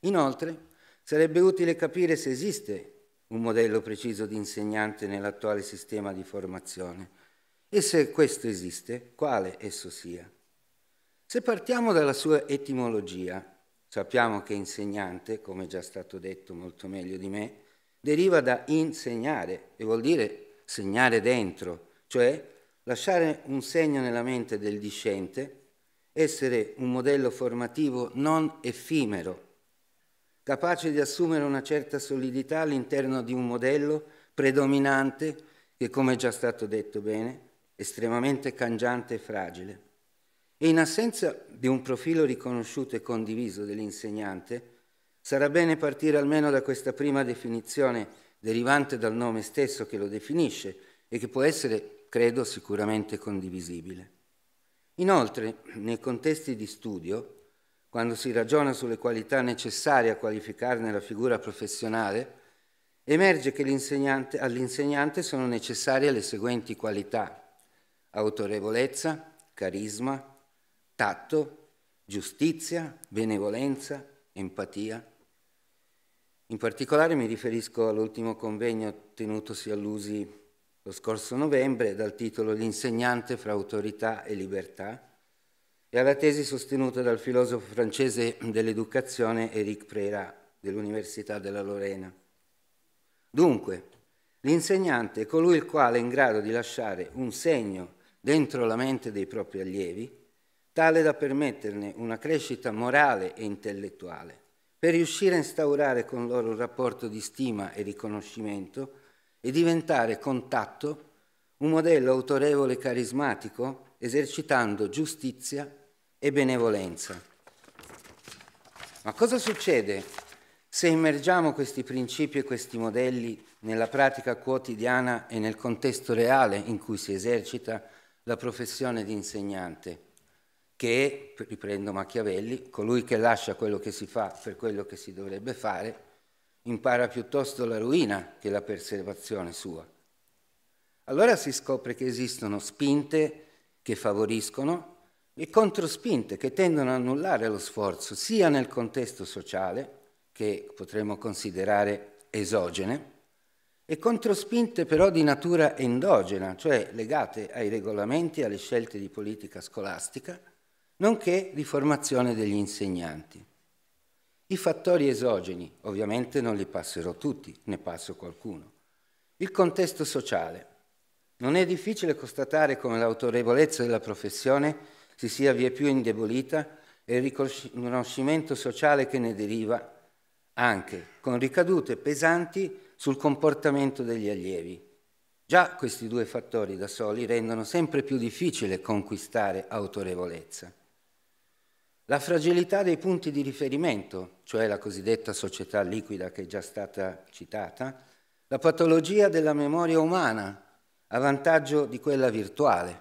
Inoltre, sarebbe utile capire se esiste un modello preciso di insegnante nell'attuale sistema di formazione e se questo esiste, quale esso sia. Se partiamo dalla sua etimologia, sappiamo che insegnante, come già stato detto molto meglio di me, deriva da insegnare e vuol dire segnare dentro, cioè lasciare un segno nella mente del discente, essere un modello formativo non effimero, capace di assumere una certa solidità all'interno di un modello predominante che, come già stato detto bene, estremamente cangiante e fragile. E in assenza di un profilo riconosciuto e condiviso dell'insegnante, sarà bene partire almeno da questa prima definizione derivante dal nome stesso che lo definisce e che può essere, credo, sicuramente condivisibile. Inoltre, nei contesti di studio, quando si ragiona sulle qualità necessarie a qualificarne la figura professionale, emerge che all'insegnante sono necessarie le seguenti qualità autorevolezza, carisma, tatto, giustizia, benevolenza, empatia. In particolare mi riferisco all'ultimo convegno tenutosi all'Usi lo scorso novembre dal titolo L'insegnante fra autorità e libertà e alla tesi sostenuta dal filosofo francese dell'educazione Éric Prera dell'Università della Lorena. Dunque, l'insegnante è colui il quale è in grado di lasciare un segno dentro la mente dei propri allievi tale da permetterne una crescita morale e intellettuale, per riuscire a instaurare con loro un rapporto di stima e riconoscimento e diventare contatto un modello autorevole e carismatico esercitando giustizia e benevolenza. Ma cosa succede se immergiamo questi principi e questi modelli nella pratica quotidiana e nel contesto reale in cui si esercita la professione di insegnante? che, riprendo Machiavelli, colui che lascia quello che si fa per quello che si dovrebbe fare, impara piuttosto la ruina che la preservazione sua. Allora si scopre che esistono spinte che favoriscono e controspinte che tendono a annullare lo sforzo, sia nel contesto sociale, che potremmo considerare esogene, e controspinte però di natura endogena, cioè legate ai regolamenti e alle scelte di politica scolastica, nonché riformazione degli insegnanti. I fattori esogeni, ovviamente non li passerò tutti, ne passo qualcuno. Il contesto sociale. Non è difficile constatare come l'autorevolezza della professione si sia via più indebolita e il riconoscimento sociale che ne deriva, anche con ricadute pesanti sul comportamento degli allievi. Già questi due fattori da soli rendono sempre più difficile conquistare autorevolezza. La fragilità dei punti di riferimento, cioè la cosiddetta società liquida che è già stata citata, la patologia della memoria umana a vantaggio di quella virtuale.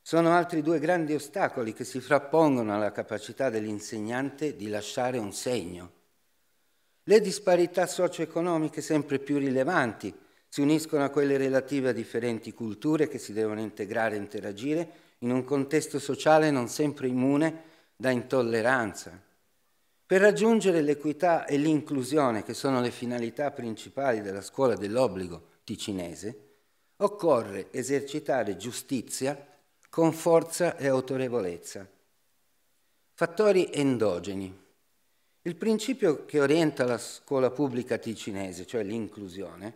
Sono altri due grandi ostacoli che si frappongono alla capacità dell'insegnante di lasciare un segno. Le disparità socio-economiche sempre più rilevanti si uniscono a quelle relative a differenti culture che si devono integrare e interagire in un contesto sociale non sempre immune da intolleranza, per raggiungere l'equità e l'inclusione, che sono le finalità principali della scuola dell'obbligo ticinese, occorre esercitare giustizia con forza e autorevolezza. Fattori endogeni. Il principio che orienta la scuola pubblica ticinese, cioè l'inclusione,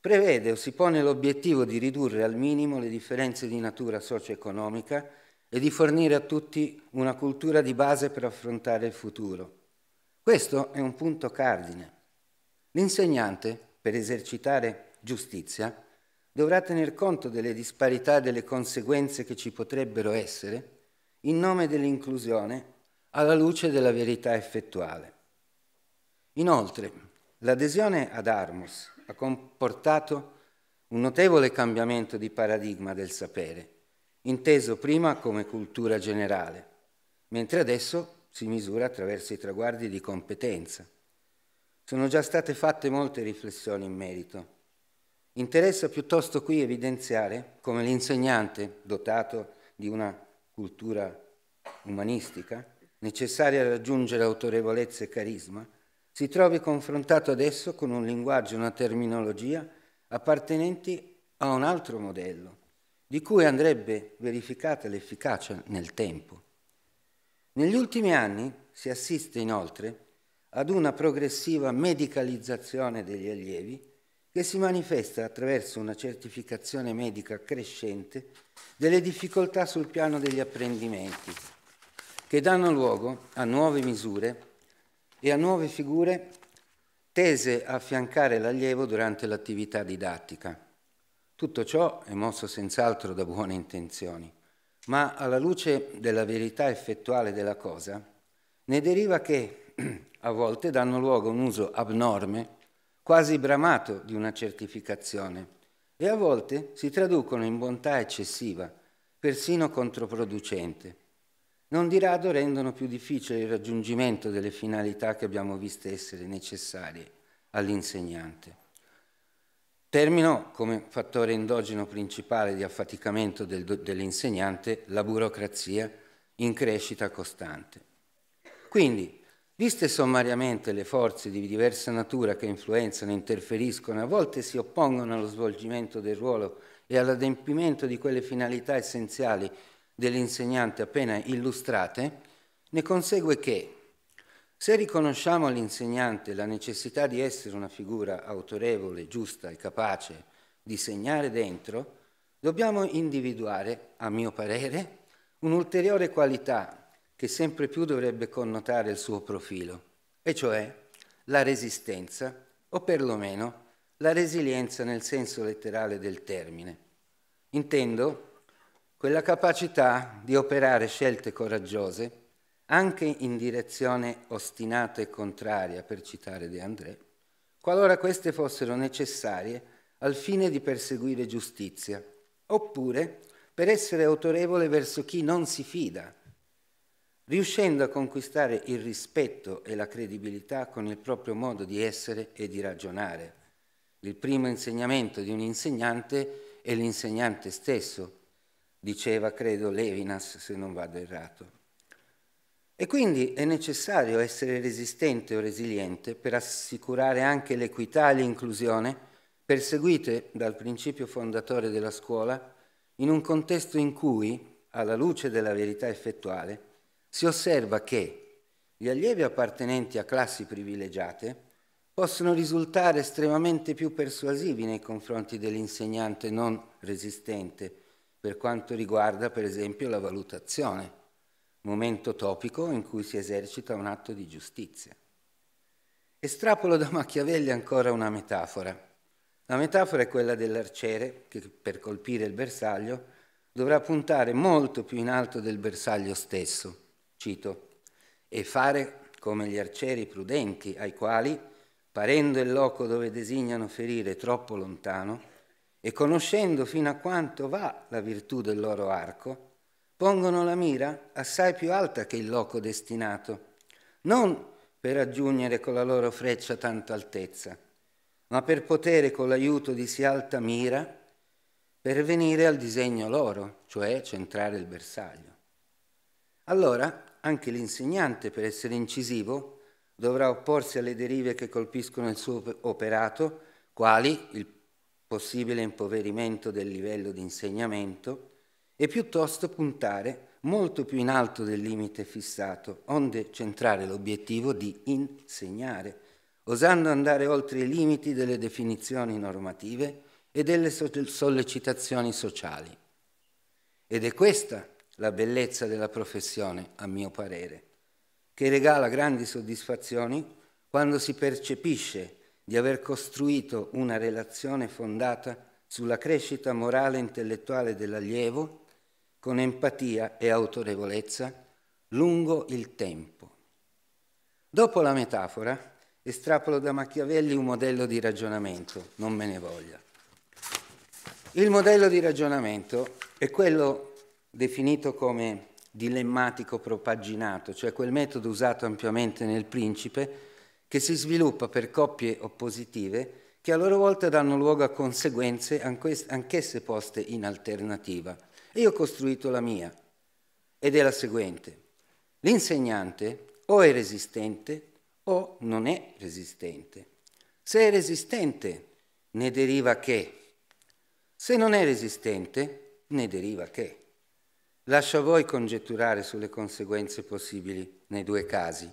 prevede o si pone l'obiettivo di ridurre al minimo le differenze di natura socio-economica e di fornire a tutti una cultura di base per affrontare il futuro. Questo è un punto cardine. L'insegnante, per esercitare giustizia, dovrà tener conto delle disparità e delle conseguenze che ci potrebbero essere in nome dell'inclusione alla luce della verità effettuale. Inoltre, l'adesione ad Armos ha comportato un notevole cambiamento di paradigma del sapere inteso prima come cultura generale, mentre adesso si misura attraverso i traguardi di competenza. Sono già state fatte molte riflessioni in merito. Interessa piuttosto qui evidenziare come l'insegnante, dotato di una cultura umanistica, necessaria a raggiungere autorevolezza e carisma, si trovi confrontato adesso con un linguaggio e una terminologia appartenenti a un altro modello, di cui andrebbe verificata l'efficacia nel tempo. Negli ultimi anni si assiste inoltre ad una progressiva medicalizzazione degli allievi che si manifesta attraverso una certificazione medica crescente delle difficoltà sul piano degli apprendimenti, che danno luogo a nuove misure e a nuove figure tese a affiancare l'allievo durante l'attività didattica. Tutto ciò è mosso senz'altro da buone intenzioni, ma alla luce della verità effettuale della cosa, ne deriva che <clears throat> a volte danno luogo a un uso abnorme, quasi bramato di una certificazione, e a volte si traducono in bontà eccessiva, persino controproducente. Non di rado rendono più difficile il raggiungimento delle finalità che abbiamo visto essere necessarie all'insegnante. Termino come fattore endogeno principale di affaticamento del, dell'insegnante la burocrazia in crescita costante. Quindi, viste sommariamente le forze di diversa natura che influenzano, interferiscono, a volte si oppongono allo svolgimento del ruolo e all'adempimento di quelle finalità essenziali dell'insegnante appena illustrate, ne consegue che se riconosciamo all'insegnante la necessità di essere una figura autorevole, giusta e capace di segnare dentro, dobbiamo individuare, a mio parere, un'ulteriore qualità che sempre più dovrebbe connotare il suo profilo, e cioè la resistenza, o perlomeno la resilienza nel senso letterale del termine. Intendo quella capacità di operare scelte coraggiose anche in direzione ostinata e contraria, per citare De André, qualora queste fossero necessarie al fine di perseguire giustizia, oppure per essere autorevole verso chi non si fida, riuscendo a conquistare il rispetto e la credibilità con il proprio modo di essere e di ragionare. Il primo insegnamento di un insegnante è l'insegnante stesso, diceva credo Levinas se non vado errato. E quindi è necessario essere resistente o resiliente per assicurare anche l'equità e l'inclusione perseguite dal principio fondatore della scuola in un contesto in cui, alla luce della verità effettuale, si osserva che gli allievi appartenenti a classi privilegiate possono risultare estremamente più persuasivi nei confronti dell'insegnante non resistente per quanto riguarda per esempio la valutazione momento topico in cui si esercita un atto di giustizia. Estrapolo da Machiavelli ancora una metafora. La metafora è quella dell'arciere che per colpire il bersaglio dovrà puntare molto più in alto del bersaglio stesso, cito, e fare come gli arcieri prudenti ai quali, parendo il loco dove designano ferire troppo lontano e conoscendo fino a quanto va la virtù del loro arco, pongono la mira assai più alta che il loco destinato, non per raggiungere con la loro freccia tanta altezza, ma per potere con l'aiuto di sì alta mira pervenire al disegno loro, cioè centrare il bersaglio. Allora anche l'insegnante, per essere incisivo, dovrà opporsi alle derive che colpiscono il suo operato, quali il possibile impoverimento del livello di insegnamento, e piuttosto puntare molto più in alto del limite fissato, onde centrare l'obiettivo di insegnare, osando andare oltre i limiti delle definizioni normative e delle sollecitazioni sociali. Ed è questa la bellezza della professione, a mio parere, che regala grandi soddisfazioni quando si percepisce di aver costruito una relazione fondata sulla crescita morale e intellettuale dell'allievo con empatia e autorevolezza lungo il tempo. Dopo la metafora, estrapolo da Machiavelli un modello di ragionamento, non me ne voglia. Il modello di ragionamento è quello definito come dilemmatico propaginato, cioè quel metodo usato ampiamente nel principe che si sviluppa per coppie oppositive che a loro volta danno luogo a conseguenze anch'esse poste in alternativa io ho costruito la mia ed è la seguente. L'insegnante o è resistente o non è resistente. Se è resistente, ne deriva che. Se non è resistente, ne deriva che. Lascio a voi congetturare sulle conseguenze possibili nei due casi.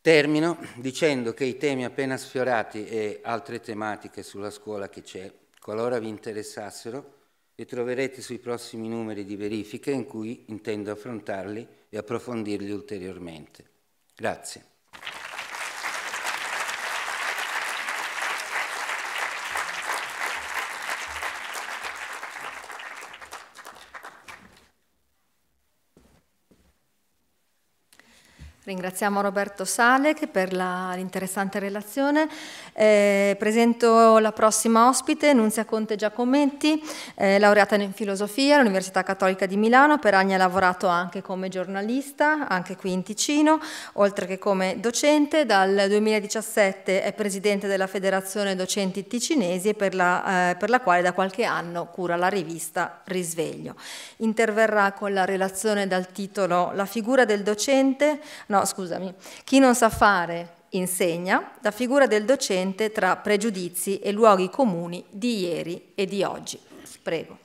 Termino dicendo che i temi appena sfiorati e altre tematiche sulla scuola che c'è, qualora vi interessassero, che troverete sui prossimi numeri di verifica in cui intendo affrontarli e approfondirli ulteriormente. Grazie. Ringraziamo Roberto Sale per l'interessante relazione. Eh, presento la prossima ospite, Nunzia Conte Giacometti, eh, laureata in filosofia all'Università Cattolica di Milano. Per anni ha lavorato anche come giornalista, anche qui in Ticino, oltre che come docente. Dal 2017 è presidente della Federazione Docenti Ticinesi per la, eh, per la quale da qualche anno cura la rivista Risveglio. Interverrà con la relazione dal titolo La figura del docente, no, no, scusami, chi non sa fare insegna la figura del docente tra pregiudizi e luoghi comuni di ieri e di oggi. Prego.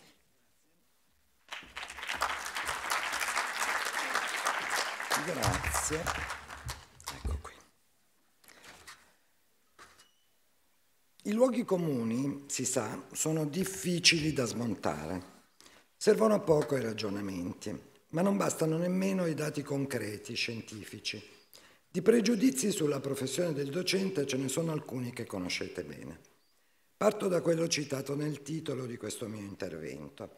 Grazie. Ecco qui. I luoghi comuni, si sa, sono difficili da smontare. Servono poco ai ragionamenti ma non bastano nemmeno i dati concreti, scientifici. Di pregiudizi sulla professione del docente ce ne sono alcuni che conoscete bene. Parto da quello citato nel titolo di questo mio intervento.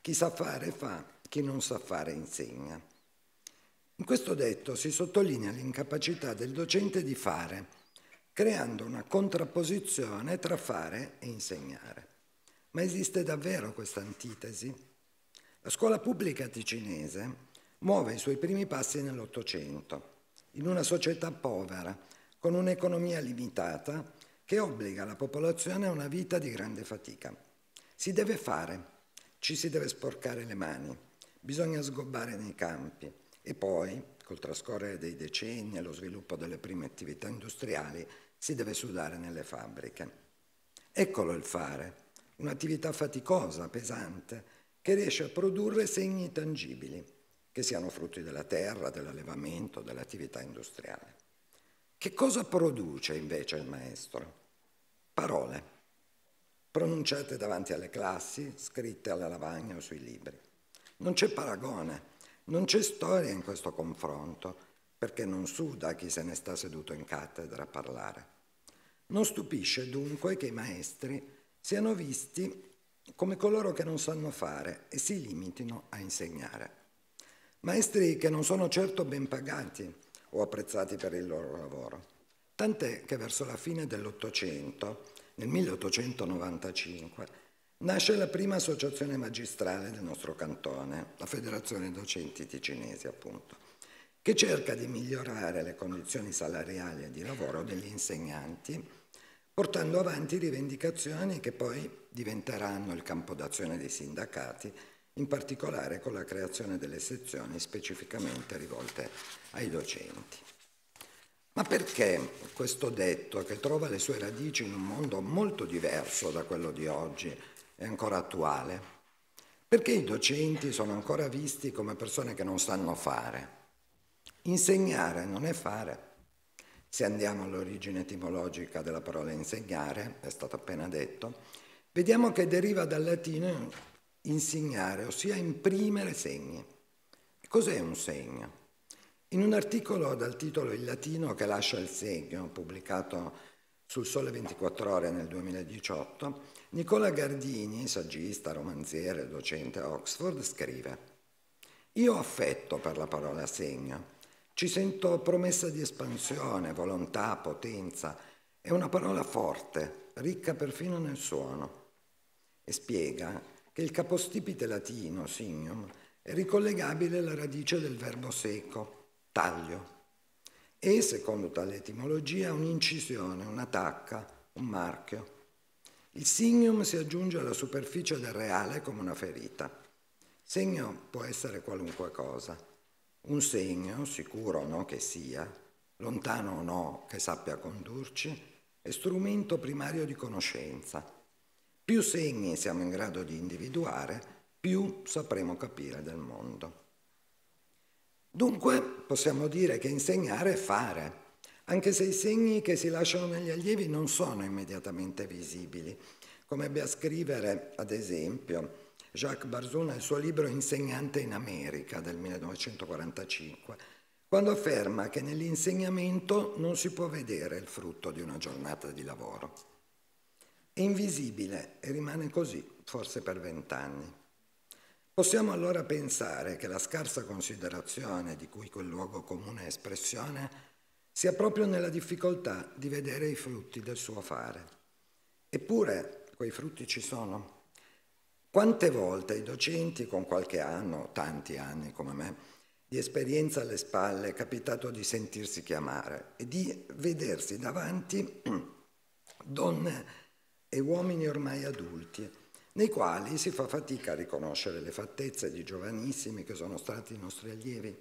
Chi sa fare fa, chi non sa fare insegna. In questo detto si sottolinea l'incapacità del docente di fare, creando una contrapposizione tra fare e insegnare. Ma esiste davvero questa antitesi? La scuola pubblica ticinese muove i suoi primi passi nell'Ottocento, in una società povera, con un'economia limitata che obbliga la popolazione a una vita di grande fatica. Si deve fare, ci si deve sporcare le mani, bisogna sgobbare nei campi e poi, col trascorrere dei decenni e lo sviluppo delle prime attività industriali, si deve sudare nelle fabbriche. Eccolo il fare, un'attività faticosa, pesante, che riesce a produrre segni tangibili, che siano frutti della terra, dell'allevamento, dell'attività industriale. Che cosa produce invece il maestro? Parole, pronunciate davanti alle classi, scritte alla lavagna o sui libri. Non c'è paragone, non c'è storia in questo confronto, perché non suda chi se ne sta seduto in cattedra a parlare. Non stupisce dunque che i maestri siano visti come coloro che non sanno fare e si limitino a insegnare. Maestri che non sono certo ben pagati o apprezzati per il loro lavoro. Tant'è che verso la fine dell'Ottocento, nel 1895, nasce la prima associazione magistrale del nostro cantone, la Federazione Docenti Ticinesi appunto, che cerca di migliorare le condizioni salariali e di lavoro degli insegnanti portando avanti rivendicazioni che poi diventeranno il campo d'azione dei sindacati, in particolare con la creazione delle sezioni specificamente rivolte ai docenti. Ma perché questo detto, che trova le sue radici in un mondo molto diverso da quello di oggi, è ancora attuale? Perché i docenti sono ancora visti come persone che non sanno fare? Insegnare non è fare. Se andiamo all'origine etimologica della parola insegnare, è stato appena detto, vediamo che deriva dal latino insegnare, ossia imprimere segni. Cos'è un segno? In un articolo dal titolo Il latino che lascia il segno, pubblicato sul Sole 24 Ore nel 2018, Nicola Gardini, saggista, romanziere, docente a Oxford, scrive Io affetto per la parola segno, ci sento promessa di espansione, volontà, potenza. È una parola forte, ricca perfino nel suono. E spiega che il capostipite latino, signum, è ricollegabile alla radice del verbo secco, taglio, e, secondo tale etimologia, un'incisione, un'attacca, un marchio. Il signum si aggiunge alla superficie del reale come una ferita. Segno può essere qualunque cosa un segno, sicuro o no che sia, lontano o no che sappia condurci, è strumento primario di conoscenza. Più segni siamo in grado di individuare, più sapremo capire del mondo. Dunque possiamo dire che insegnare è fare, anche se i segni che si lasciano negli allievi non sono immediatamente visibili, come ebbe a scrivere, ad esempio, Jacques Barzun nel suo libro Insegnante in America del 1945, quando afferma che nell'insegnamento non si può vedere il frutto di una giornata di lavoro. È invisibile e rimane così, forse per vent'anni. Possiamo allora pensare che la scarsa considerazione di cui quel luogo comune è espressione sia proprio nella difficoltà di vedere i frutti del suo fare. Eppure quei frutti ci sono quante volte i docenti con qualche anno, tanti anni come me, di esperienza alle spalle è capitato di sentirsi chiamare e di vedersi davanti <clears throat> donne e uomini ormai adulti, nei quali si fa fatica a riconoscere le fattezze di giovanissimi che sono stati i nostri allievi.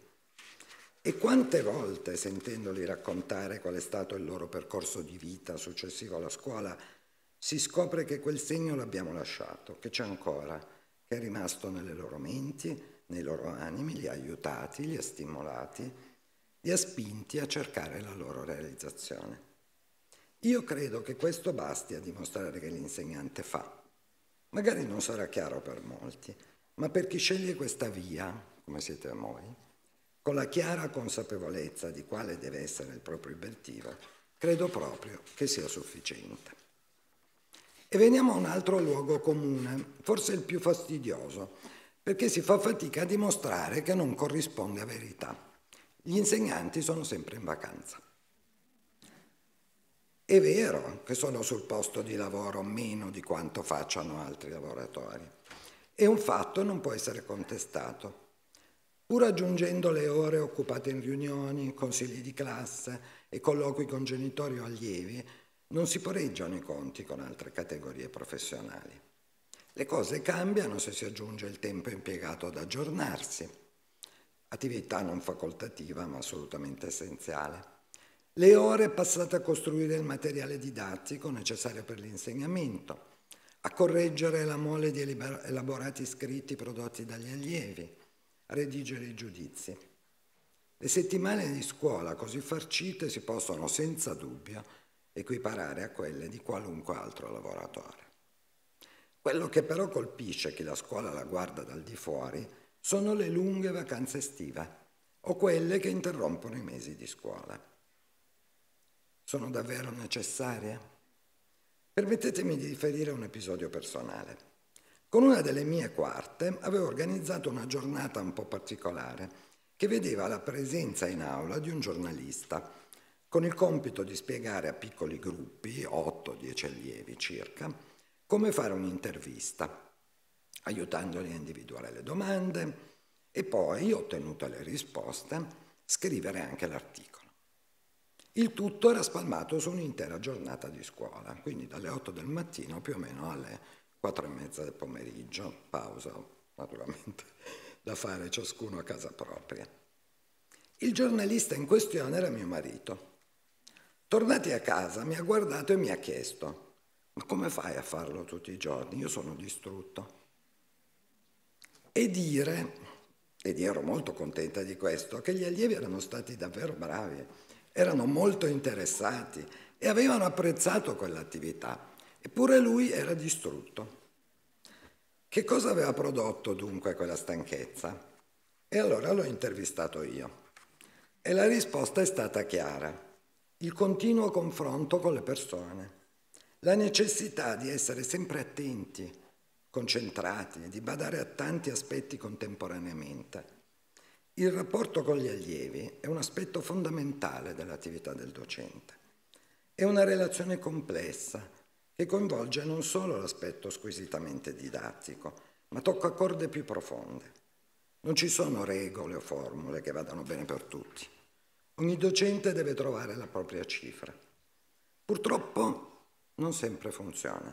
E quante volte, sentendoli raccontare qual è stato il loro percorso di vita successivo alla scuola, si scopre che quel segno l'abbiamo lasciato, che c'è ancora, che è rimasto nelle loro menti, nei loro animi, li ha aiutati, li ha stimolati, li ha spinti a cercare la loro realizzazione. Io credo che questo basti a dimostrare che l'insegnante fa. Magari non sarà chiaro per molti, ma per chi sceglie questa via, come siete voi, con la chiara consapevolezza di quale deve essere il proprio obiettivo, credo proprio che sia sufficiente. E veniamo a un altro luogo comune, forse il più fastidioso, perché si fa fatica a dimostrare che non corrisponde a verità. Gli insegnanti sono sempre in vacanza. È vero che sono sul posto di lavoro meno di quanto facciano altri lavoratori. E un fatto non può essere contestato. Pur aggiungendo le ore occupate in riunioni, consigli di classe e colloqui con genitori o allievi, non si pareggiano i conti con altre categorie professionali. Le cose cambiano se si aggiunge il tempo impiegato ad aggiornarsi, attività non facoltativa ma assolutamente essenziale. Le ore passate a costruire il materiale didattico necessario per l'insegnamento, a correggere la mole di elaborati scritti prodotti dagli allievi, a redigere i giudizi. Le settimane di scuola così farcite si possono senza dubbio equiparare a quelle di qualunque altro lavoratore. Quello che però colpisce chi la scuola la guarda dal di fuori sono le lunghe vacanze estive o quelle che interrompono i mesi di scuola. Sono davvero necessarie? Permettetemi di riferire un episodio personale. Con una delle mie quarte avevo organizzato una giornata un po' particolare che vedeva la presenza in aula di un giornalista con il compito di spiegare a piccoli gruppi, 8-10 allievi circa, come fare un'intervista, aiutandoli a individuare le domande e poi, ottenute le risposte, scrivere anche l'articolo. Il tutto era spalmato su un'intera giornata di scuola, quindi dalle 8 del mattino più o meno alle 4 e mezza del pomeriggio, pausa naturalmente <laughs> da fare ciascuno a casa propria. Il giornalista in questione era mio marito, Tornati a casa mi ha guardato e mi ha chiesto, ma come fai a farlo tutti i giorni? Io sono distrutto. E dire, ed ero molto contenta di questo, che gli allievi erano stati davvero bravi, erano molto interessati e avevano apprezzato quell'attività, eppure lui era distrutto. Che cosa aveva prodotto dunque quella stanchezza? E allora l'ho intervistato io. E la risposta è stata chiara il continuo confronto con le persone, la necessità di essere sempre attenti, concentrati, di badare a tanti aspetti contemporaneamente. Il rapporto con gli allievi è un aspetto fondamentale dell'attività del docente. È una relazione complessa che coinvolge non solo l'aspetto squisitamente didattico, ma tocca corde più profonde. Non ci sono regole o formule che vadano bene per tutti. Ogni docente deve trovare la propria cifra. Purtroppo non sempre funziona.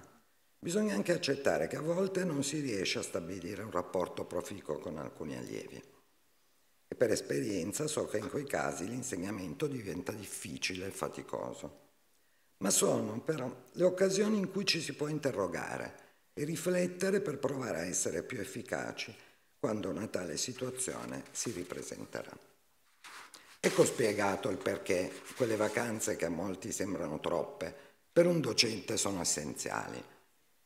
Bisogna anche accettare che a volte non si riesce a stabilire un rapporto proficuo con alcuni allievi. E per esperienza so che in quei casi l'insegnamento diventa difficile e faticoso. Ma sono però le occasioni in cui ci si può interrogare e riflettere per provare a essere più efficaci quando una tale situazione si ripresenterà. Ecco spiegato il perché quelle vacanze che a molti sembrano troppe, per un docente sono essenziali.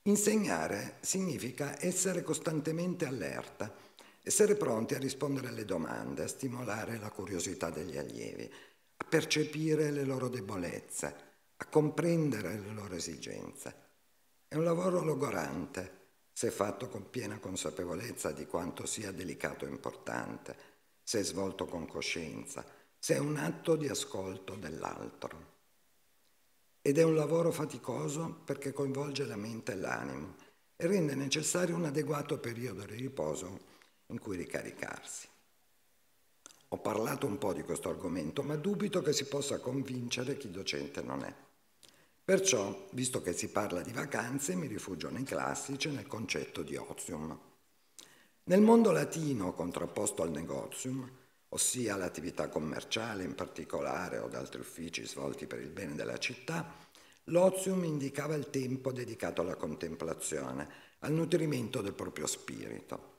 Insegnare significa essere costantemente allerta, essere pronti a rispondere alle domande, a stimolare la curiosità degli allievi, a percepire le loro debolezze, a comprendere le loro esigenze. È un lavoro logorante, se fatto con piena consapevolezza di quanto sia delicato e importante, se svolto con coscienza, se è un atto di ascolto dell'altro. Ed è un lavoro faticoso perché coinvolge la mente e l'animo e rende necessario un adeguato periodo di riposo in cui ricaricarsi. Ho parlato un po' di questo argomento, ma dubito che si possa convincere chi docente non è. Perciò, visto che si parla di vacanze, mi rifugio nei classici e nel concetto di ozium. Nel mondo latino, contrapposto al negozium, ossia l'attività commerciale in particolare o ad altri uffici svolti per il bene della città, l'ozium indicava il tempo dedicato alla contemplazione, al nutrimento del proprio spirito.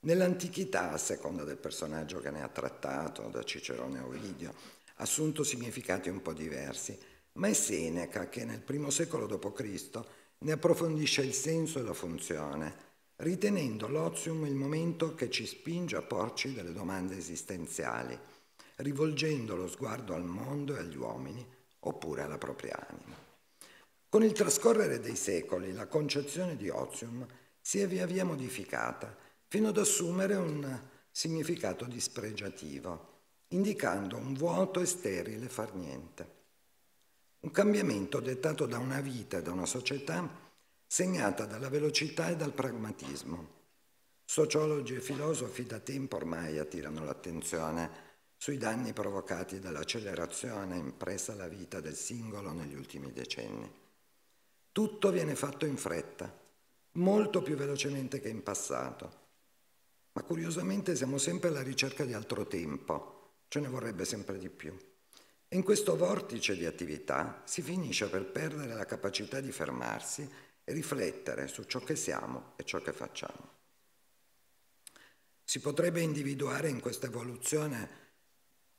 Nell'antichità, a seconda del personaggio che ne ha trattato, da Cicerone a Ovidio, ha assunto significati un po' diversi, ma è Seneca che nel primo secolo d.C. ne approfondisce il senso e la funzione, ritenendo l'ozium il momento che ci spinge a porci delle domande esistenziali, rivolgendo lo sguardo al mondo e agli uomini, oppure alla propria anima. Con il trascorrere dei secoli la concezione di ozium si è via via modificata, fino ad assumere un significato dispregiativo, indicando un vuoto e sterile far niente. Un cambiamento dettato da una vita e da una società segnata dalla velocità e dal pragmatismo. Sociologi e filosofi da tempo ormai attirano l'attenzione sui danni provocati dall'accelerazione impressa alla vita del singolo negli ultimi decenni. Tutto viene fatto in fretta, molto più velocemente che in passato, ma curiosamente siamo sempre alla ricerca di altro tempo, ce ne vorrebbe sempre di più. E in questo vortice di attività si finisce per perdere la capacità di fermarsi riflettere su ciò che siamo e ciò che facciamo. Si potrebbe individuare in questa evoluzione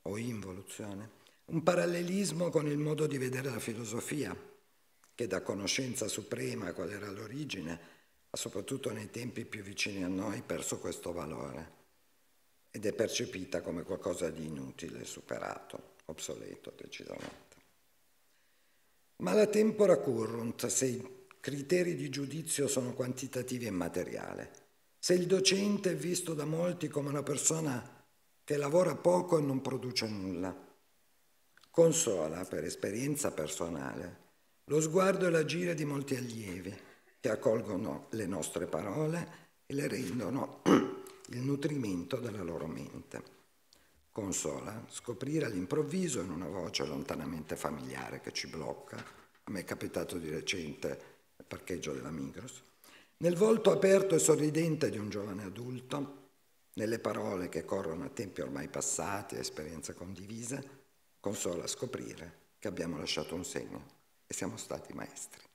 o involuzione un parallelismo con il modo di vedere la filosofia, che da conoscenza suprema, qual era l'origine, ha soprattutto nei tempi più vicini a noi perso questo valore ed è percepita come qualcosa di inutile, superato, obsoleto decisamente. Ma la tempora currunt, se Criteri di giudizio sono quantitativi e materiali. Se il docente è visto da molti come una persona che lavora poco e non produce nulla, consola per esperienza personale lo sguardo e l'agire di molti allievi che accolgono le nostre parole e le rendono <clears throat> il nutrimento della loro mente. Consola scoprire all'improvviso in una voce lontanamente familiare che ci blocca. A me è capitato di recente parcheggio della Migros, nel volto aperto e sorridente di un giovane adulto, nelle parole che corrono a tempi ormai passati, a esperienza condivisa, consola scoprire che abbiamo lasciato un segno e siamo stati maestri.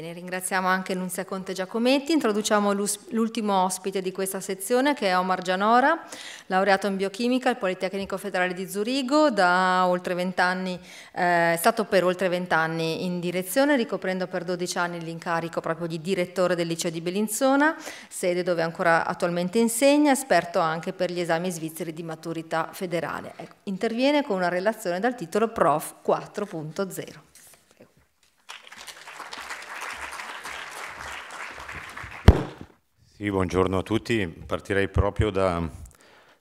Bene, ringraziamo anche Nunzia Conte Giacometti, introduciamo l'ultimo ospite di questa sezione che è Omar Gianora, laureato in biochimica al Politecnico Federale di Zurigo, anni, eh, è stato per oltre vent'anni in direzione, ricoprendo per 12 anni l'incarico proprio di direttore del liceo di Bellinzona, sede dove ancora attualmente insegna, esperto anche per gli esami svizzeri di maturità federale. Ecco, interviene con una relazione dal titolo Prof 4.0. Sì, buongiorno a tutti. Partirei proprio da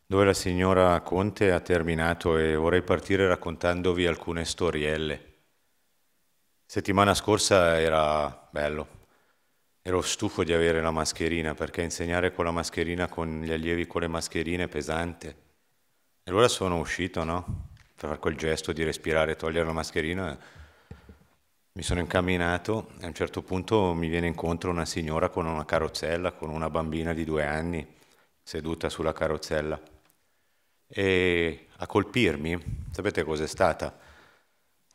dove la signora Conte ha terminato e vorrei partire raccontandovi alcune storielle. Settimana scorsa era bello, ero stufo di avere la mascherina perché insegnare con la mascherina, con gli allievi con le mascherine è pesante. E allora sono uscito, no? Per quel gesto di respirare e togliere la mascherina mi sono incamminato e a un certo punto mi viene incontro una signora con una carrozzella, con una bambina di due anni seduta sulla carrozzella. E a colpirmi, sapete cos'è stata?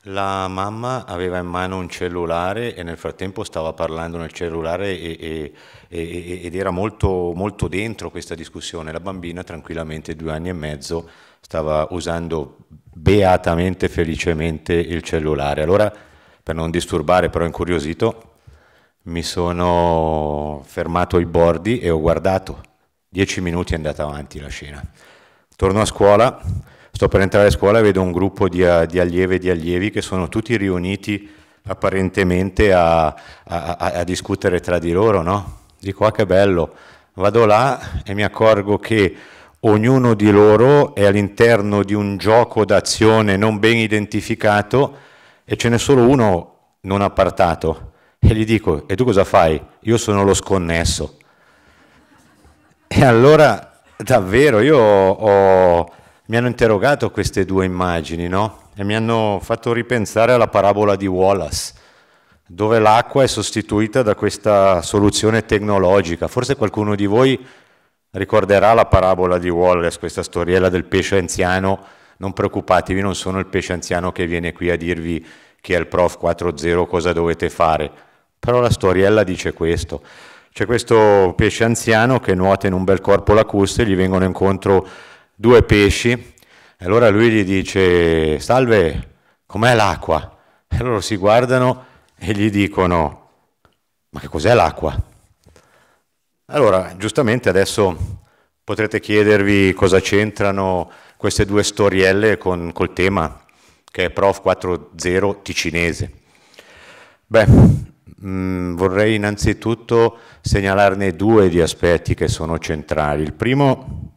La mamma aveva in mano un cellulare e nel frattempo stava parlando nel cellulare e, e, ed era molto, molto dentro questa discussione. La bambina tranquillamente, due anni e mezzo, stava usando beatamente, felicemente il cellulare. Allora per non disturbare, però incuriosito, mi sono fermato ai bordi e ho guardato. Dieci minuti è andata avanti la scena. Torno a scuola, sto per entrare a scuola e vedo un gruppo di, eh, di allievi e di allievi che sono tutti riuniti apparentemente a, a, a, discutere tra di loro, no? Dico, ah che bello, vado là e mi accorgo che ognuno di loro è all'interno di un gioco d'azione non ben identificato e ce n'è solo uno non appartato e gli dico, e tu cosa fai? Io sono lo sconnesso. E allora davvero io ho, mi hanno interrogato queste due immagini, no? E mi hanno fatto ripensare alla parabola di Wallace, dove l'acqua è sostituita da questa soluzione tecnologica. Forse qualcuno di voi ricorderà la parabola di Wallace, questa storiella del pesce anziano non preoccupatevi, non sono il pesce anziano che viene qui a dirvi che è il prof 4.0 cosa dovete fare. Però la storiella dice questo. C'è questo pesce anziano che nuota in un bel corpo lacustre, gli vengono incontro due pesci, e allora lui gli dice, salve, com'è l'acqua? E loro si guardano e gli dicono, ma che cos'è l'acqua? Allora, giustamente adesso potrete chiedervi cosa c'entrano queste due storielle con, col tema che è Prof 4.0 ticinese. Beh, mh, mm, vorrei innanzitutto segnalarne due di aspetti che sono centrali. Il primo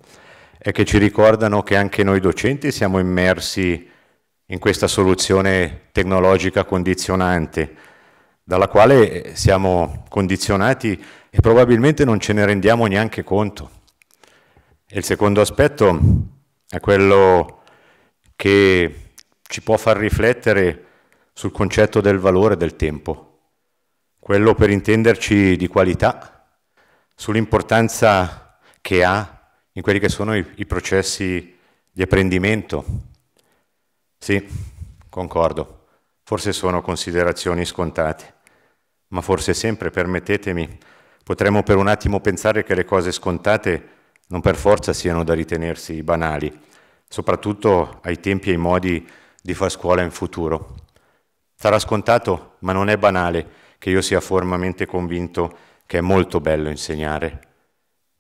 è che ci ricordano che anche noi docenti siamo immersi in questa soluzione tecnologica condizionante, dalla quale siamo condizionati e probabilmente non ce ne rendiamo neanche conto. E il secondo aspetto è è quello che ci può far riflettere sul concetto del valore del tempo, quello per intenderci di qualità, sull'importanza che ha in quelli che sono i, i processi di apprendimento. Sì, concordo, forse sono considerazioni scontate, ma forse sempre, permettetemi, potremmo per un attimo pensare che le cose scontate non per forza siano da ritenersi banali, soprattutto ai tempi e ai modi di far scuola in futuro. Sarà scontato, ma non è banale, che io sia formamente convinto che è molto bello insegnare.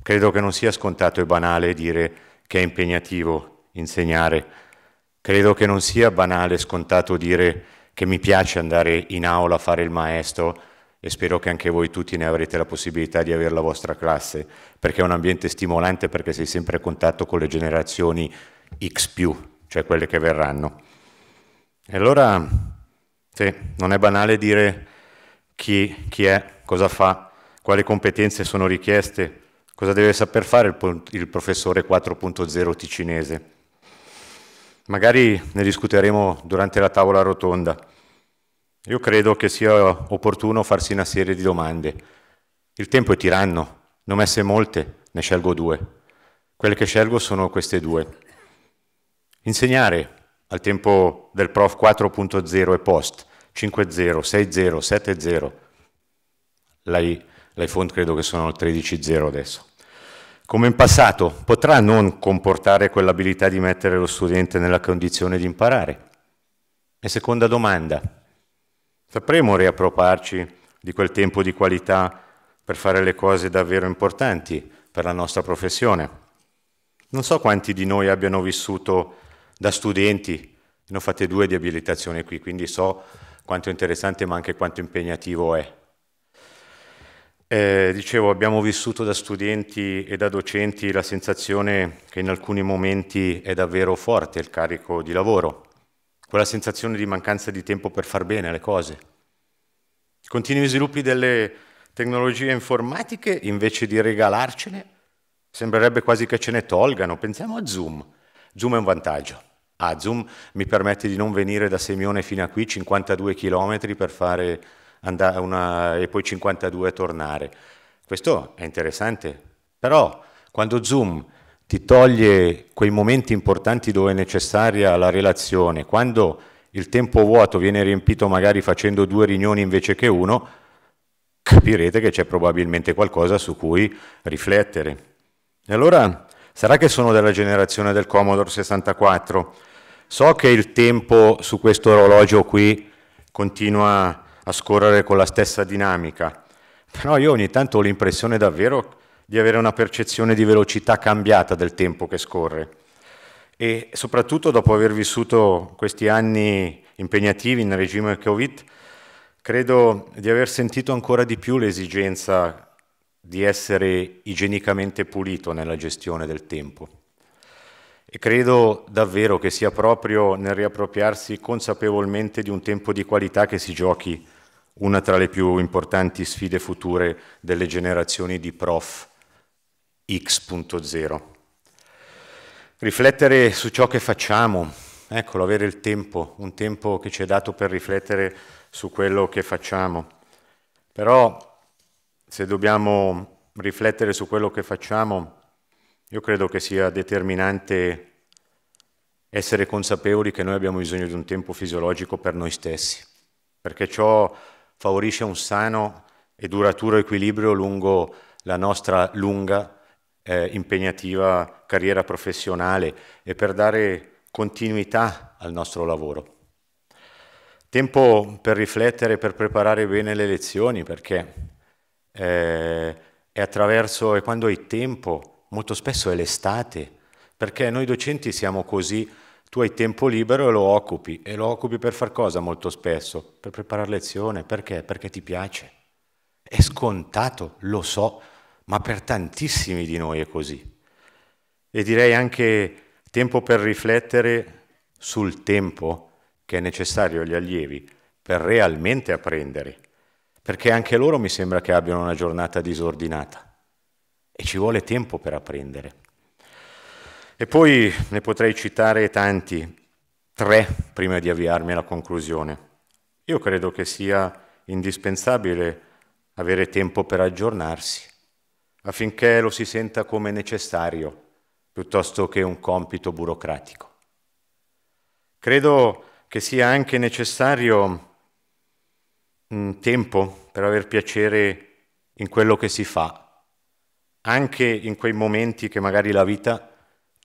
Credo che non sia scontato e banale dire che è impegnativo insegnare. Credo che non sia banale e scontato dire che mi piace andare in aula a fare il maestro e spero che anche voi tutti ne avrete la possibilità di avere la vostra classe, perché è un ambiente stimolante perché sei sempre a contatto con le generazioni X cioè quelle che verranno. E allora, sì, non è banale dire chi, chi è, cosa fa, quali competenze sono richieste, cosa deve saper fare il, il professore 4.0 ticinese. Magari ne discuteremo durante la tavola rotonda. Io credo che sia opportuno farsi una serie di domande. Il tempo è tiranno, ne ho messe molte, ne scelgo due. Quelle che scelgo sono queste due. Insegnare al tempo del prof 4.0 e post, 5.0, 6.0, 7.0. L'iPhone credo che sono il 13.0 adesso. Come in passato, potrà non comportare quell'abilità di mettere lo studente nella condizione di imparare? E seconda domanda, Sapremo riapproparci di quel tempo di qualità per fare le cose davvero importanti per la nostra professione. Non so quanti di noi abbiano vissuto da studenti, ne ho fatte due di abilitazione qui, quindi so quanto interessante ma anche quanto impegnativo è. Eh, dicevo, abbiamo vissuto da studenti e da docenti la sensazione che in alcuni momenti è davvero forte il carico di lavoro, quella sensazione di mancanza di tempo per far bene le cose. Continui sviluppi delle tecnologie informatiche, invece di regalarcene, sembrerebbe quasi che ce ne tolgano. Pensiamo a Zoom. Zoom è un vantaggio. Ah, Zoom mi permette di non venire da Semione fino a qui, 52 km per fare una, e poi 52 tornare. Questo è interessante, però quando Zoom ti toglie quei momenti importanti dove è necessaria la relazione. Quando il tempo vuoto viene riempito magari facendo due riunioni invece che uno, capirete che c'è probabilmente qualcosa su cui riflettere. E allora sarà che sono della generazione del Commodore 64. So che il tempo su questo orologio qui continua a scorrere con la stessa dinamica, però io ogni tanto ho l'impressione davvero di avere una percezione di velocità cambiata del tempo che scorre. E soprattutto dopo aver vissuto questi anni impegnativi nel regime Covid, credo di aver sentito ancora di più l'esigenza di essere igienicamente pulito nella gestione del tempo. E credo davvero che sia proprio nel riappropriarsi consapevolmente di un tempo di qualità che si giochi una tra le più importanti sfide future delle generazioni di prof X.0. Riflettere su ciò che facciamo, eccolo, avere il tempo, un tempo che ci è dato per riflettere su quello che facciamo. Però se dobbiamo riflettere su quello che facciamo, io credo che sia determinante essere consapevoli che noi abbiamo bisogno di un tempo fisiologico per noi stessi, perché ciò favorisce un sano e duraturo equilibrio lungo la nostra lunga eh, impegnativa carriera professionale e per dare continuità al nostro lavoro. Tempo per riflettere, per preparare bene le lezioni, perché eh, è attraverso, e quando hai tempo, molto spesso è l'estate, perché noi docenti siamo così, tu hai tempo libero e lo occupi, e lo occupi per far cosa molto spesso? Per preparare lezione, perché? Perché ti piace. È scontato, lo so, ma per tantissimi di noi è così. E direi anche tempo per riflettere sul tempo che è necessario agli allievi per realmente apprendere, perché anche loro mi sembra che abbiano una giornata disordinata e ci vuole tempo per apprendere. E poi ne potrei citare tanti, tre prima di avviarmi alla conclusione. Io credo che sia indispensabile avere tempo per aggiornarsi, affinché lo si senta come necessario piuttosto che un compito burocratico. Credo che sia anche necessario un tempo per aver piacere in quello che si fa, anche in quei momenti che magari la vita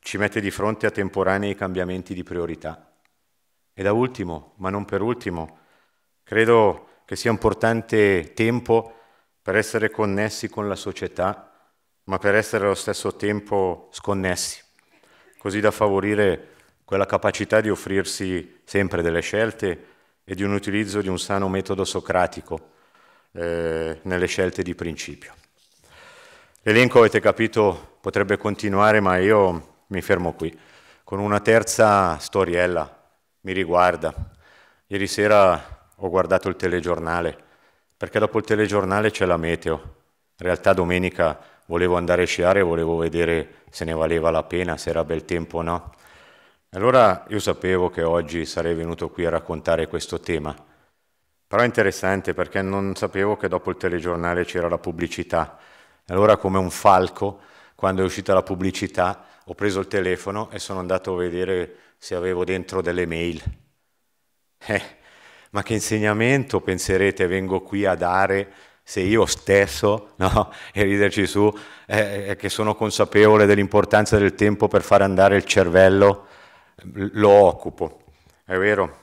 ci mette di fronte a temporanei cambiamenti di priorità. E da ultimo, ma non per ultimo, credo che sia importante tempo per essere connessi con la società ma per essere allo stesso tempo sconnessi, così da favorire quella capacità di offrirsi sempre delle scelte e di un utilizzo di un sano metodo socratico eh, nelle scelte di principio. L'elenco, avete capito, potrebbe continuare, ma io mi fermo qui, con una terza storiella, mi riguarda. Ieri sera ho guardato il telegiornale, perché dopo il telegiornale c'è la meteo. In realtà domenica volevo andare a sciare, volevo vedere se ne valeva la pena, se era bel tempo o no. Allora io sapevo che oggi sarei venuto qui a raccontare questo tema, però è interessante perché non sapevo che dopo il telegiornale c'era la pubblicità. Allora come un falco, quando è uscita la pubblicità, ho preso il telefono e sono andato a vedere se avevo dentro delle mail. Eh, ma che insegnamento penserete vengo qui a dare se io stesso, no? <laughs> e riderci su, eh, eh, che sono consapevole dell'importanza del tempo per far andare il cervello, lo occupo, è vero.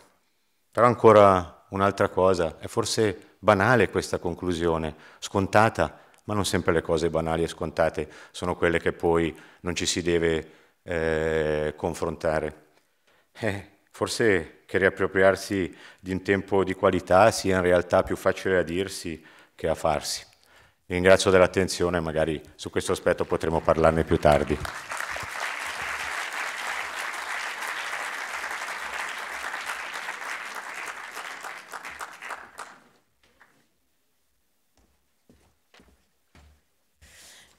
Però ancora un'altra cosa, è forse banale questa conclusione, scontata, ma non sempre le cose banali e scontate sono quelle che poi non ci si deve eh, confrontare. Eh, forse che riappropriarsi di un tempo di qualità sia in realtà più facile a dirsi, che a farsi. Vi ringrazio dell'attenzione, magari su questo aspetto potremo parlarne più tardi.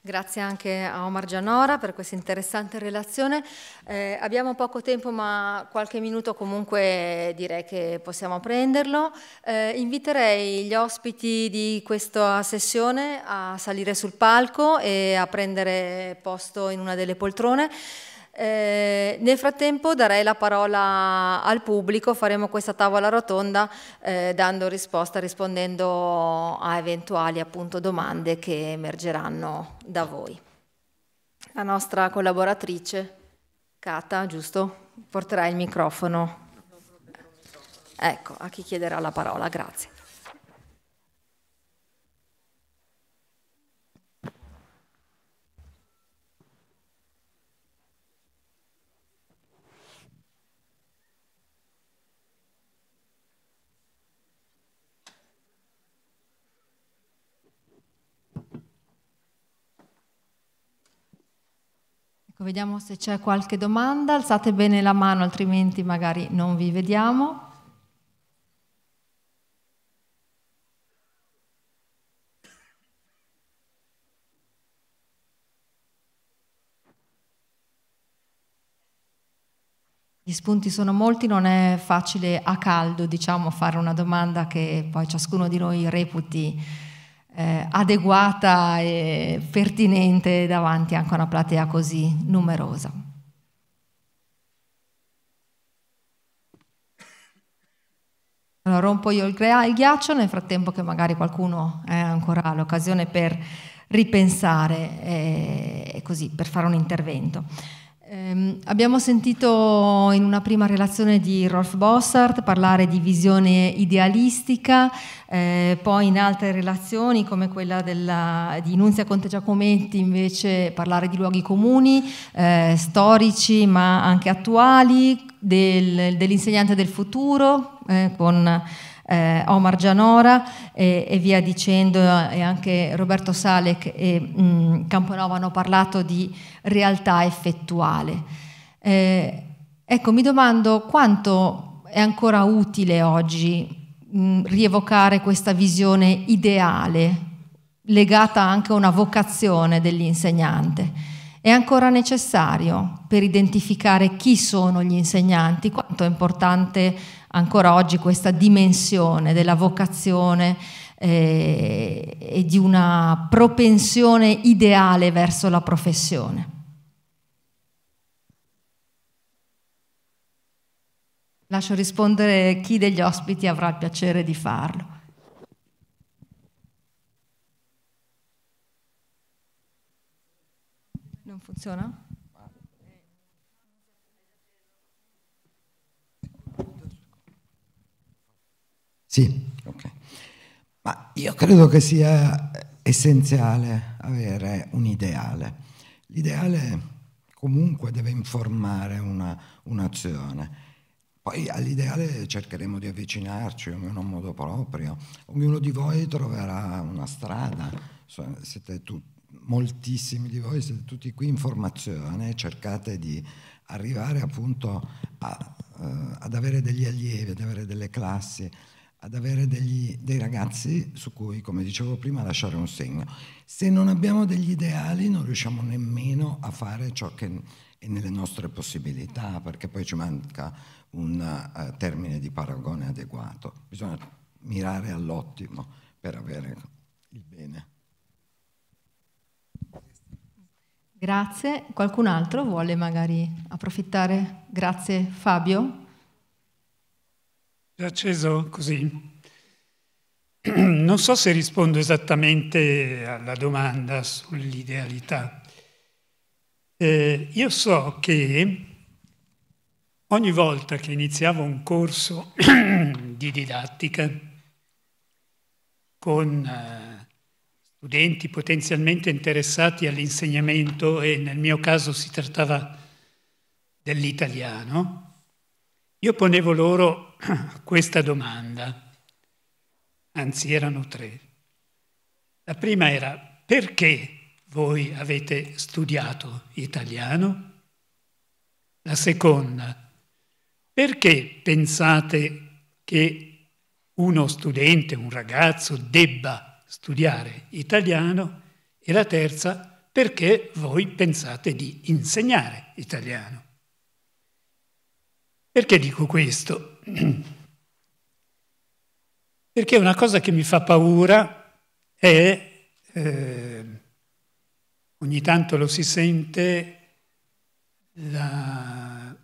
Grazie anche a Omar Gianora per questa interessante relazione. Eh, abbiamo poco tempo ma qualche minuto comunque direi che possiamo prenderlo. Eh, inviterei gli ospiti di questa sessione a salire sul palco e a prendere posto in una delle poltrone. Eh, nel frattempo darei la parola al pubblico, faremo questa tavola rotonda eh, dando risposta, rispondendo a eventuali appunto, domande che emergeranno da voi. La nostra collaboratrice, Cata, giusto? Porterà il microfono. Ecco, a chi chiederà la parola, grazie. Ecco, vediamo se c'è qualche domanda, alzate bene la mano altrimenti magari non vi vediamo. Gli spunti sono molti, non è facile a caldo diciamo, fare una domanda che poi ciascuno di noi reputi eh, adeguata e pertinente davanti anche a una platea così numerosa. Allora rompo io il, il ghiaccio nel frattempo che magari qualcuno ha ancora l'occasione per ripensare eh, e eh, così, per fare un intervento. Eh, abbiamo sentito in una prima relazione di Rolf Bossart parlare di visione idealistica, eh, poi in altre relazioni come quella della, di Nunzia Conte Giacometti invece parlare di luoghi comuni, eh, storici ma anche attuali, del, dell'insegnante del futuro eh, con eh, Omar Gianora e, e, via dicendo, eh, e anche Roberto Salek e mh, mm, Camponova hanno parlato di realtà effettuale. Eh, ecco, mi domando quanto è ancora utile oggi mh, mm, rievocare questa visione ideale legata anche a una vocazione dell'insegnante. È ancora necessario per identificare chi sono gli insegnanti, quanto è importante ancora oggi questa dimensione della vocazione eh, e di una propensione ideale verso la professione. Lascio rispondere chi degli ospiti avrà il piacere di farlo. Non funziona? Sì. Okay. Ma io credo che sia essenziale avere un ideale. L'ideale comunque deve informare una, un'azione. Poi all'ideale cercheremo di avvicinarci, ognuno a modo proprio. Ognuno di voi troverà una strada. Siete tu, moltissimi di voi, siete tutti qui in formazione, cercate di arrivare appunto a, eh, ad avere degli allievi, ad avere delle classi ad avere degli, dei ragazzi su cui, come dicevo prima, lasciare un segno. Se non abbiamo degli ideali non riusciamo nemmeno a fare ciò che è nelle nostre possibilità, perché poi ci manca un uh, termine di paragone adeguato. Bisogna mirare all'ottimo per avere il bene. Grazie. Qualcun altro vuole magari approfittare? Grazie Fabio acceso così? <clears throat> Non so se rispondo esattamente alla domanda sull'idealità. Eh, io so che ogni volta che iniziavo un corso <clears throat> di didattica con eh, studenti potenzialmente interessati all'insegnamento e nel mio caso si trattava dell'italiano, io ponevo loro a <clears throat> questa domanda, anzi erano tre. La prima era perché voi avete studiato italiano? La seconda, perché pensate che uno studente, un ragazzo debba studiare italiano? E la terza, perché voi pensate di insegnare italiano? Perché dico questo? <clears throat> Perché una cosa che mi fa paura è, eh, ogni tanto lo si sente, la,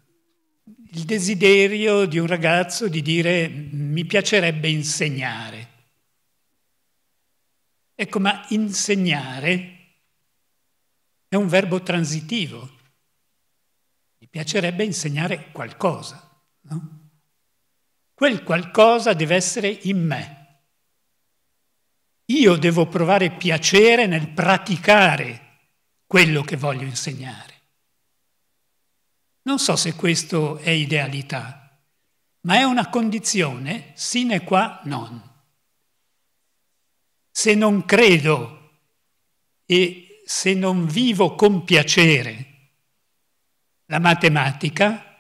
il desiderio di un ragazzo di dire mi piacerebbe insegnare. Ecco, ma insegnare è un verbo transitivo. Mi piacerebbe insegnare qualcosa, no? Quel qualcosa deve essere in me. Io devo provare piacere nel praticare quello che voglio insegnare. Non so se questo è idealità, ma è una condizione sine qua non. Se non credo e se non vivo con piacere la matematica,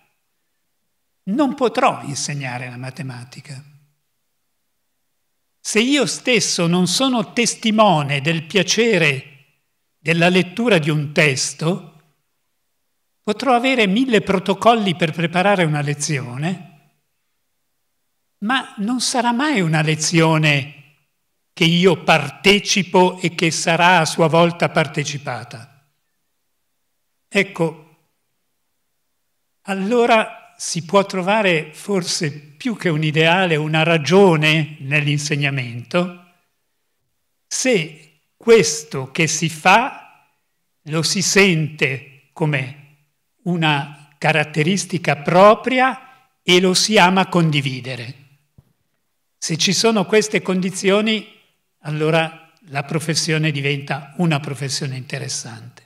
non potrò insegnare la matematica. Se io stesso non sono testimone del piacere della lettura di un testo, potrò avere mille protocolli per preparare una lezione, ma non sarà mai una lezione che io partecipo e che sarà a sua volta partecipata. Ecco, allora si può trovare forse più che un ideale, una ragione nell'insegnamento, se questo che si fa lo si sente come una caratteristica propria e lo si ama condividere. Se ci sono queste condizioni, allora la professione diventa una professione interessante.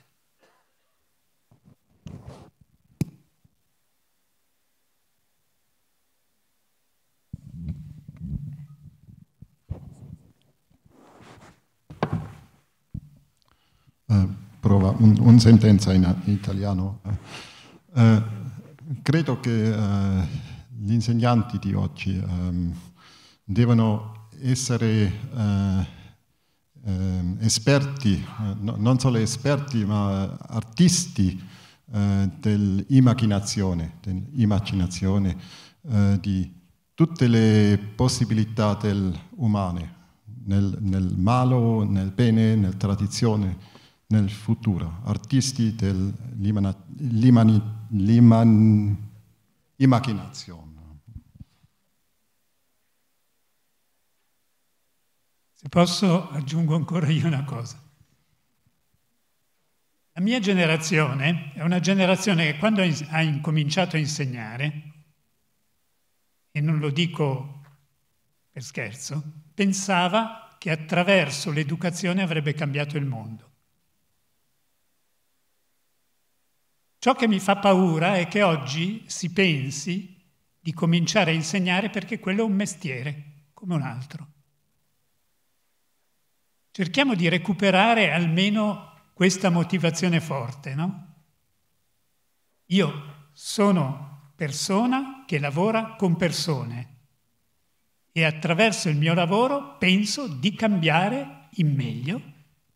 un, un sentenza in, italiano. Eh, credo che eh, gli insegnanti di oggi eh, devono essere eh, ehm, esperti, eh, no, non solo esperti, ma artisti eh, dell'immaginazione, dell'immaginazione di tutte le possibilità del nel, nel malo, nel bene, nella tradizione nel futuro, artisti dell'immaginazione. Se posso aggiungo ancora io una cosa. La mia generazione è una generazione che quando ha incominciato a insegnare, e non lo dico per scherzo, pensava che attraverso l'educazione avrebbe cambiato il mondo. Ciò che mi fa paura è che oggi si pensi di cominciare a insegnare perché quello è un mestiere, come un altro. Cerchiamo di recuperare almeno questa motivazione forte, no? Io sono persona che lavora con persone e attraverso il mio lavoro penso di cambiare in meglio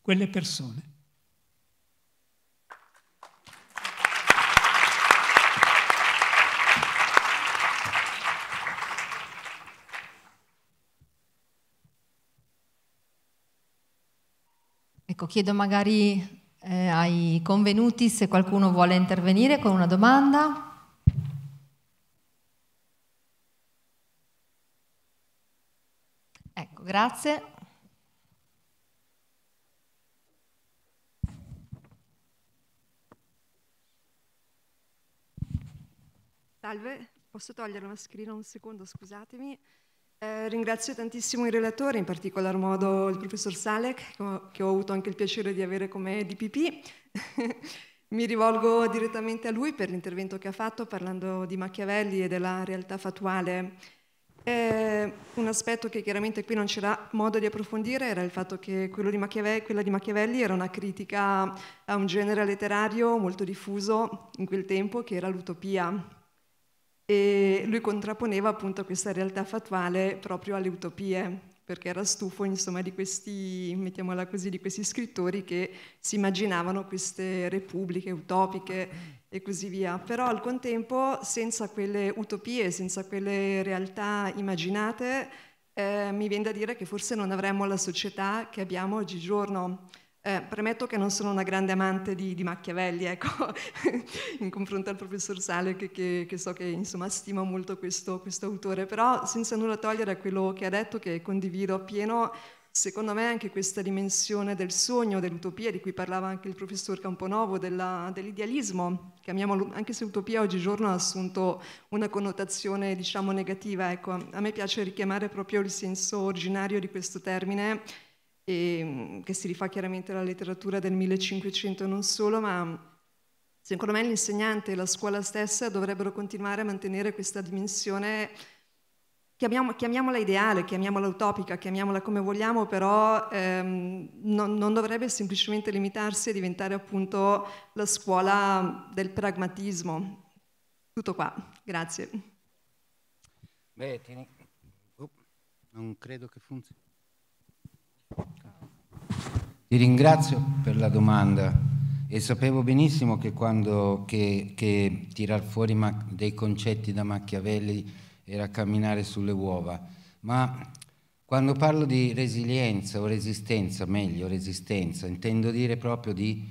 quelle persone. Ecco, chiedo magari eh, ai convenuti se qualcuno vuole intervenire con una domanda. Ecco, grazie. Salve, posso togliere la mascherina un secondo, scusatemi. Eh, ringrazio tantissimo il relatore, in particolar modo il professor Salek, che ho avuto anche il piacere di avere come DPP. <laughs> Mi rivolgo direttamente a lui per l'intervento che ha fatto parlando di Machiavelli e della realtà fattuale. Eh, un aspetto che chiaramente qui non c'era modo di approfondire era il fatto che di quella di Machiavelli era una critica a un genere letterario molto diffuso in quel tempo che era l'utopia e lui contrapponeva appunto questa realtà fattuale proprio alle utopie perché era stufo insomma di questi, mettiamola così, di questi scrittori che si immaginavano queste repubbliche utopiche e così via, però al contempo senza quelle utopie, senza quelle realtà immaginate, eh, mi viene da dire che forse non avremmo la società che abbiamo oggigiorno eh, premetto che non sono una grande amante di, di Machiavelli, ecco, <laughs> in confronto al professor Sale, che, che, che so che insomma, stima molto questo, questo, autore, però senza nulla togliere a quello che ha detto, che condivido appieno, secondo me anche questa dimensione del sogno, dell'utopia, di cui parlava anche il professor Camponovo, della, dell'idealismo, chiamiamolo, anche se utopia oggigiorno ha assunto una connotazione diciamo negativa, ecco, a me piace richiamare proprio il senso originario di questo termine e, ehm, che si rifà chiaramente alla letteratura del 1500 e non solo, ma secondo me l'insegnante e la scuola stessa dovrebbero continuare a mantenere questa dimensione chiamiamola ideale, chiamiamola utopica, chiamiamola come vogliamo, però ehm, non, non, dovrebbe semplicemente limitarsi a diventare appunto la scuola del pragmatismo. Tutto qua, grazie. Beh, tieni. Oh, non credo che funzioni. Vi ringrazio per la domanda e sapevo benissimo che, quando, che, che tirar fuori dei concetti da Machiavelli era camminare sulle uova, ma quando parlo di resilienza o resistenza, meglio resistenza, intendo dire proprio di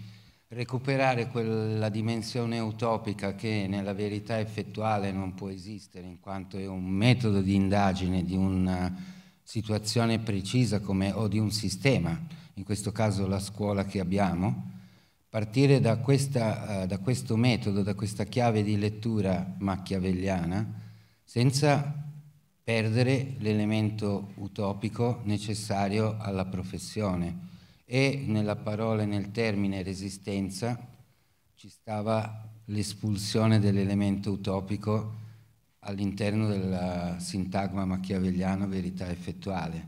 recuperare quella dimensione utopica che nella verità effettuale non può esistere in quanto è un metodo di indagine di una situazione precisa come, o di un sistema in questo caso la scuola che abbiamo, partire da, questa, eh, da questo metodo, da questa chiave di lettura machiavelliana, senza perdere l'elemento utopico necessario alla professione. E nella parola e nel termine resistenza ci stava l'espulsione dell'elemento utopico all'interno del sintagma machiavelliano verità effettuale.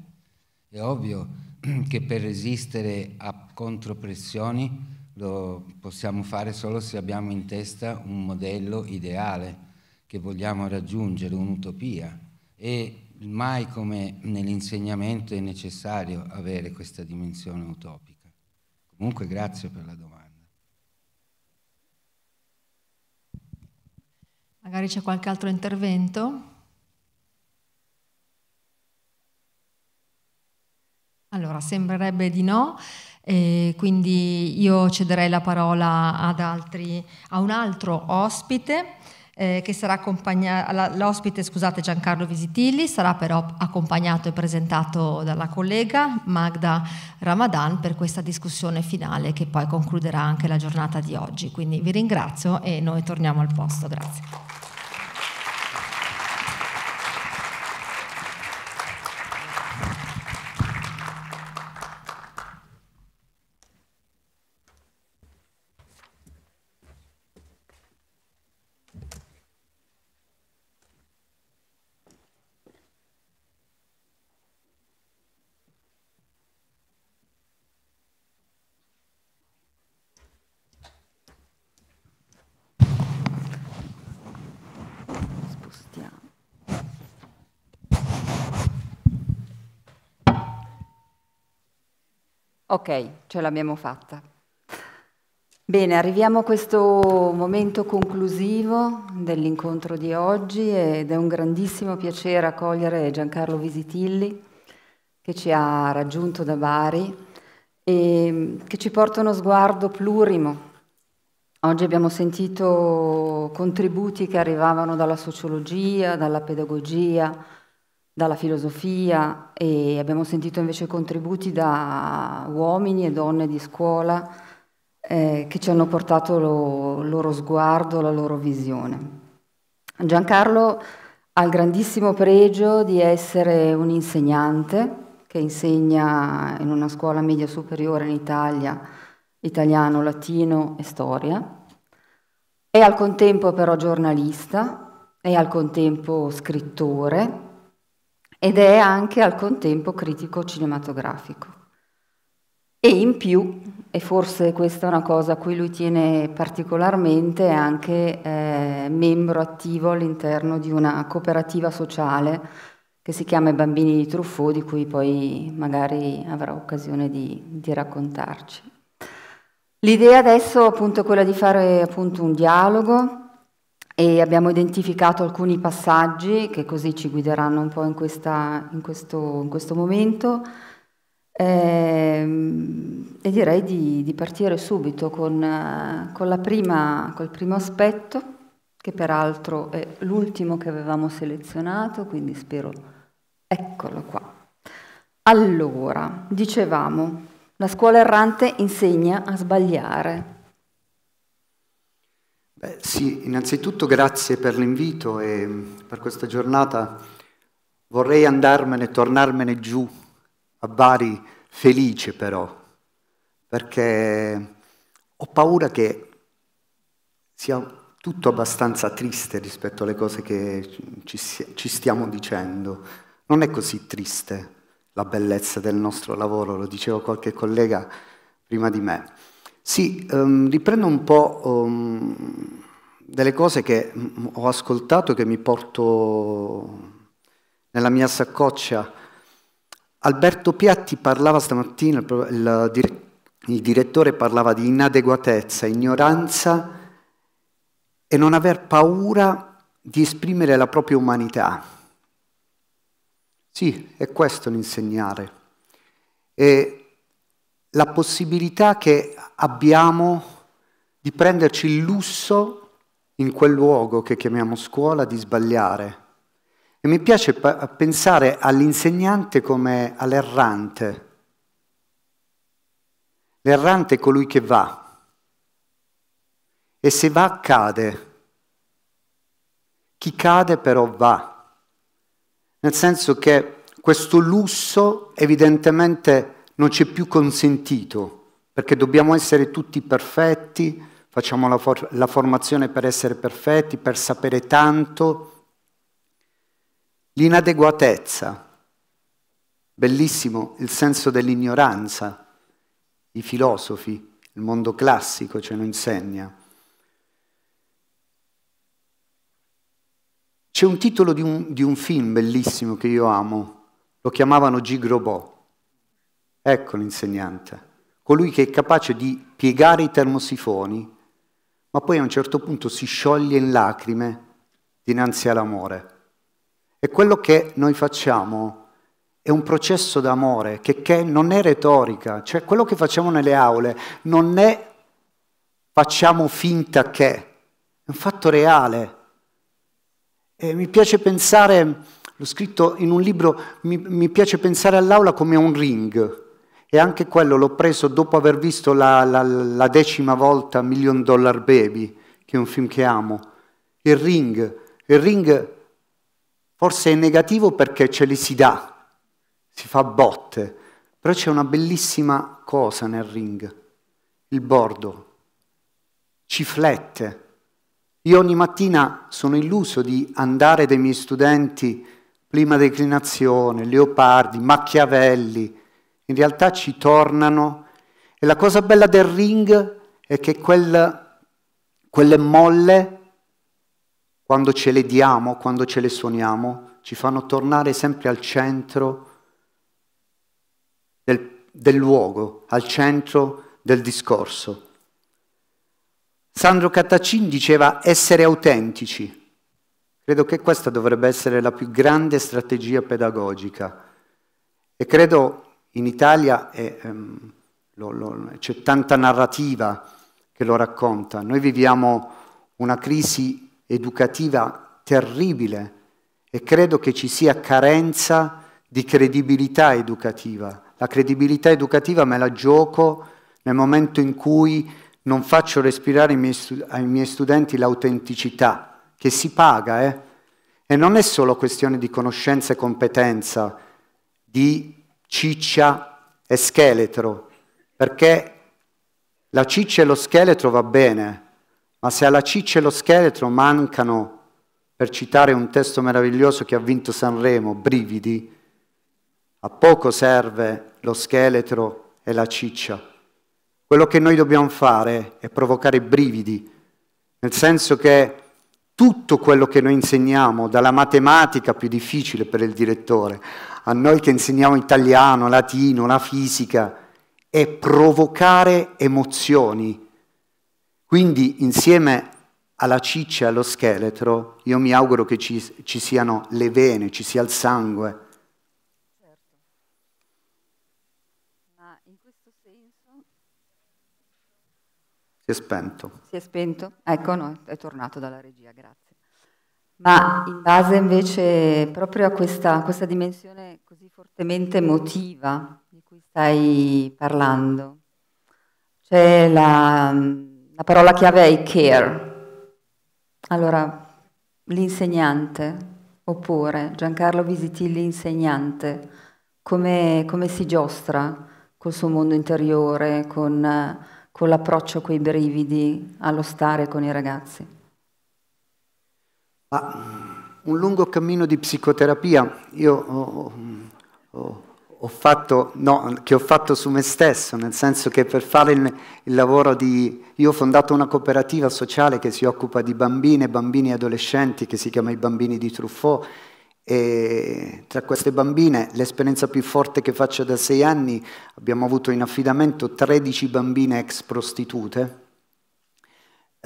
È ovvio <clears throat> che per resistere a contropressioni lo possiamo fare solo se abbiamo in testa un modello ideale che vogliamo raggiungere, un'utopia. E mai come nell'insegnamento è necessario avere questa dimensione utopica. Comunque grazie per la domanda. Magari c'è qualche altro intervento? Allora, sembrerebbe di no, eh, quindi io cederei la parola ad altri, a un altro ospite. Eh, che sarà accompagnato, l'ospite scusate Giancarlo Visitilli sarà però accompagnato e presentato dalla collega Magda Ramadan per questa discussione finale che poi concluderà anche la giornata di oggi. Quindi vi ringrazio e noi torniamo al posto. Grazie. Ok, ce l'abbiamo fatta. Bene, arriviamo a questo momento conclusivo dell'incontro di oggi ed è un grandissimo piacere accogliere Giancarlo Visitilli che ci ha raggiunto da Bari e mm, che ci porta uno sguardo plurimo. Oggi abbiamo sentito contributi che arrivavano dalla sociologia, dalla pedagogia, dalla filosofia e abbiamo sentito invece contributi da uomini e donne di scuola eh, che ci hanno portato lo loro sguardo, la loro visione. Giancarlo ha il grandissimo pregio di essere un insegnante che insegna in una scuola media superiore in Italia italiano, latino e storia. È al contempo però giornalista, è al contempo scrittore ed è anche al contempo critico cinematografico. E in più, e forse questa è una cosa a cui lui tiene particolarmente, è anche eh, membro attivo all'interno di una cooperativa sociale che si chiama I bambini di Truffaut, di cui poi magari avrà occasione di, di raccontarci. L'idea adesso appunto, è quella di fare appunto, un dialogo e abbiamo identificato alcuni passaggi che così ci guideranno un po' in, questa, in, questo, in questo, momento ehm, e direi di, di, partire subito con, con prima, col primo aspetto che peraltro è l'ultimo che avevamo selezionato, quindi spero... Eccolo qua. Allora, dicevamo, la scuola errante insegna a sbagliare. Beh, sì, innanzitutto grazie per l'invito e mm, per questa giornata. Vorrei andarmene, tornarmene giù a Bari felice però, perché ho paura che sia tutto abbastanza triste rispetto alle cose che ci, ci stiamo dicendo. Non è così triste la bellezza del nostro lavoro, lo diceva qualche collega prima di me. Sì, um, riprendo un po' um, delle cose che ho ascoltato e che mi porto nella mia saccoccia. Alberto Piatti parlava stamattina, il, il, il direttore parlava di inadeguatezza, ignoranza e non aver paura di esprimere la propria umanità. Sì, è questo l'insegnare. E la possibilità che abbiamo di prenderci il lusso in quel luogo che chiamiamo scuola di sbagliare. E mi piace pensare all'insegnante come all'errante. L'errante è colui che va. E se va cade. Chi cade però va. Nel senso che questo lusso evidentemente non c'è più consentito, perché dobbiamo essere tutti perfetti, facciamo la, for la formazione per essere perfetti, per sapere tanto. L'inadeguatezza, bellissimo il senso dell'ignoranza, i filosofi, il mondo classico ce lo insegna. C'è un titolo di un, di un, film bellissimo che io amo, lo chiamavano Gigrobò. Ecco l'insegnante, colui che è capace di piegare i termosifoni, ma poi a un certo punto si scioglie in lacrime dinanzi all'amore. E quello che noi facciamo è un processo d'amore che, che, non è retorica, cioè quello che facciamo nelle aule non è facciamo finta che, è un fatto reale. E mi piace pensare, l'ho scritto in un libro, mi, mi piace pensare all'aula come a un ring, e anche quello l'ho preso dopo aver visto la, la, la decima volta Million Dollar Baby, che è un film che amo. Il ring, il ring forse è negativo perché ce li si dà, si fa botte, però c'è una bellissima cosa nel ring, il bordo, ci flette. Io ogni mattina sono illuso di andare dai miei studenti prima declinazione, Leopardi, Machiavelli, in realtà ci tornano e la cosa bella del ring è che quel, quelle molle, quando ce le diamo, quando ce le suoniamo, ci fanno tornare sempre al centro del, del luogo, al centro del discorso. Sandro Cattacin diceva essere autentici. Credo che questa dovrebbe essere la più grande strategia pedagogica e credo in Italia è, ehm, lo, lo, c'è tanta narrativa che lo racconta. Noi viviamo una crisi educativa terribile e credo che ci sia carenza di credibilità educativa. La credibilità educativa me la gioco nel momento in cui non faccio respirare ai miei, stud- ai miei studenti l'autenticità, che si paga, eh? E non è solo questione di conoscenza e competenza, di ciccia e scheletro, perché la ciccia e lo scheletro va bene, ma se alla ciccia e lo scheletro mancano, per citare un testo meraviglioso che ha vinto Sanremo, Brividi, a poco serve lo scheletro e la ciccia. Quello che noi dobbiamo fare è provocare brividi, nel senso che tutto quello che noi insegniamo, dalla matematica più difficile per il direttore, a noi che insegniamo italiano, latino, la fisica, è provocare emozioni. Quindi insieme alla ciccia e allo scheletro, io mi auguro che ci, ci siano le vene, ci sia il sangue. Certo. Si è spento. Si è spento? Ecco, no, è tornato dalla regia, grazie ma in base invece proprio a questa, questa dimensione così fortemente emotiva di cui stai parlando. C'è la, la parola chiave è care. Allora, l'insegnante, oppure Giancarlo Visitilli, insegnante, come, come, si giostra col suo mondo interiore, con, con l'approccio a quei brividi, allo stare con i ragazzi? a ah, un lungo cammino di psicoterapia io ho, ho, ho fatto, no, che ho fatto su me stesso, nel senso che per fare il, il lavoro di... Io ho fondato una cooperativa sociale che si occupa di bambine, bambini e adolescenti, che si chiama i bambini di Truffaut, e tra queste bambine l'esperienza più forte che faccio da sei anni abbiamo avuto in affidamento 13 bambine ex prostitute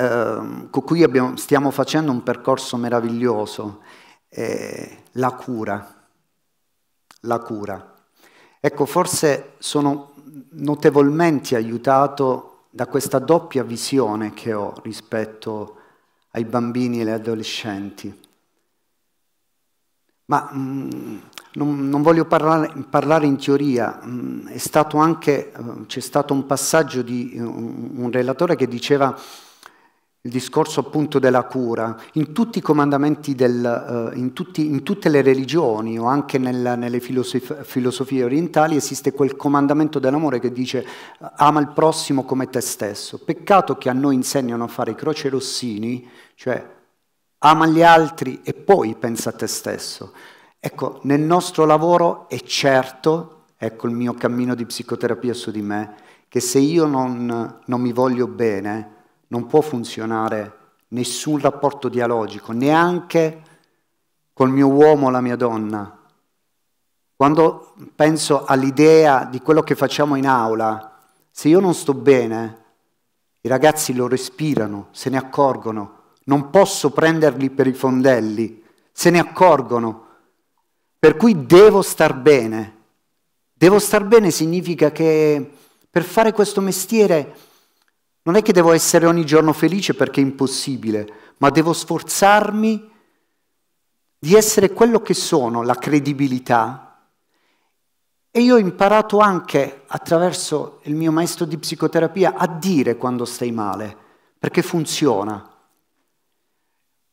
Ehm, con cui abbiamo, stiamo facendo un percorso meraviglioso, eh, la cura. La cura. Ecco, forse sono notevolmente aiutato da questa doppia visione che ho rispetto ai bambini e agli adolescenti. Ma mh, mm, non, non, voglio parlare, parlare in teoria, mm, eh, c'è stato un passaggio di eh, un, un relatore che diceva il discorso appunto della cura, in tutti i comandamenti, del, uh, in, tutti, in, tutte le religioni o anche nel, nelle filosof filosofie orientali esiste quel comandamento dell'amore che dice eh, ama il prossimo come te stesso. Peccato che a noi insegnano a fare i croce rossini, cioè ama gli altri e poi pensa a te stesso. Ecco, nel nostro lavoro è certo, ecco il mio cammino di psicoterapia su di me, che se io non, non mi voglio bene, non può funzionare nessun rapporto dialogico, neanche col mio uomo o la mia donna. Quando penso all'idea di quello che facciamo in aula, se io non sto bene, i ragazzi lo respirano, se ne accorgono, non posso prenderli per i fondelli, se ne accorgono. Per cui devo star bene. Devo star bene significa che per fare questo mestiere non è che devo essere ogni giorno felice perché è impossibile, ma devo sforzarmi di essere quello che sono, la credibilità. E io ho imparato anche attraverso il mio maestro di psicoterapia a dire quando stai male, perché funziona.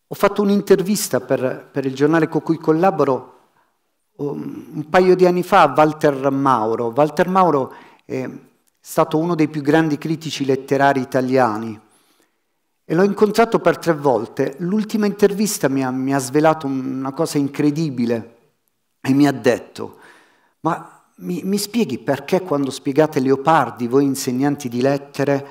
Ho fatto un'intervista per, per, il giornale con cui collaboro um, un paio di anni fa a Walter Mauro. Walter Mauro eh, stato uno dei più grandi critici letterari italiani e l'ho incontrato per tre volte. L'ultima intervista mi ha, mi ha, svelato una cosa incredibile e mi ha detto, ma mi, mi spieghi perché quando spiegate Leopardi, voi insegnanti di lettere,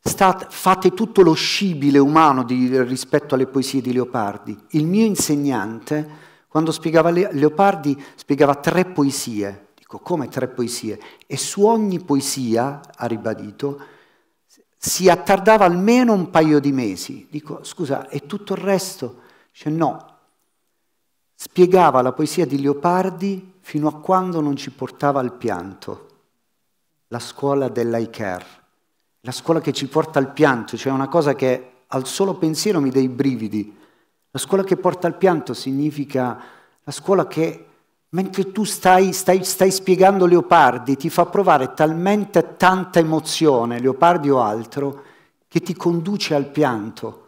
state, fate tutto lo scibile umano di, rispetto alle poesie di Leopardi? Il mio insegnante, quando spiegava Leopardi, spiegava tre poesie Dico, come tre poesie? E su ogni poesia, ha ribadito, si attardava almeno un paio di mesi. Dico, scusa, e tutto il resto? Dice, no. Spiegava la poesia di Leopardi fino a quando non ci portava al pianto. La scuola dell'I la scuola che ci porta al pianto, cioè una cosa che al solo pensiero mi dà i brividi. La scuola che porta al pianto significa la scuola che mentre tu stai, stai, stai, spiegando Leopardi, ti fa provare talmente tanta emozione, Leopardi o altro, che ti conduce al pianto.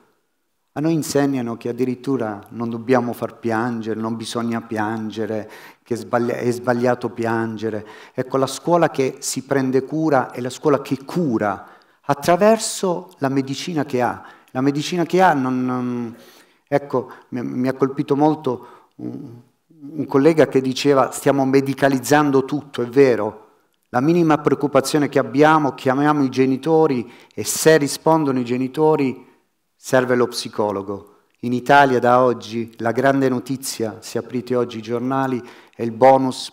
A noi insegnano che addirittura non dobbiamo far piangere, non bisogna piangere, che è sbagliato piangere. Ecco, la scuola che si prende cura è la scuola che cura attraverso la medicina che ha. La medicina che ha, non, non, ecco, mi, mi ha colpito molto un collega che diceva stiamo medicalizzando tutto, è vero, la minima preoccupazione che abbiamo, chiamiamo i genitori e se rispondono i genitori serve lo psicologo. In Italia da oggi la grande notizia, se aprite oggi i giornali, è il bonus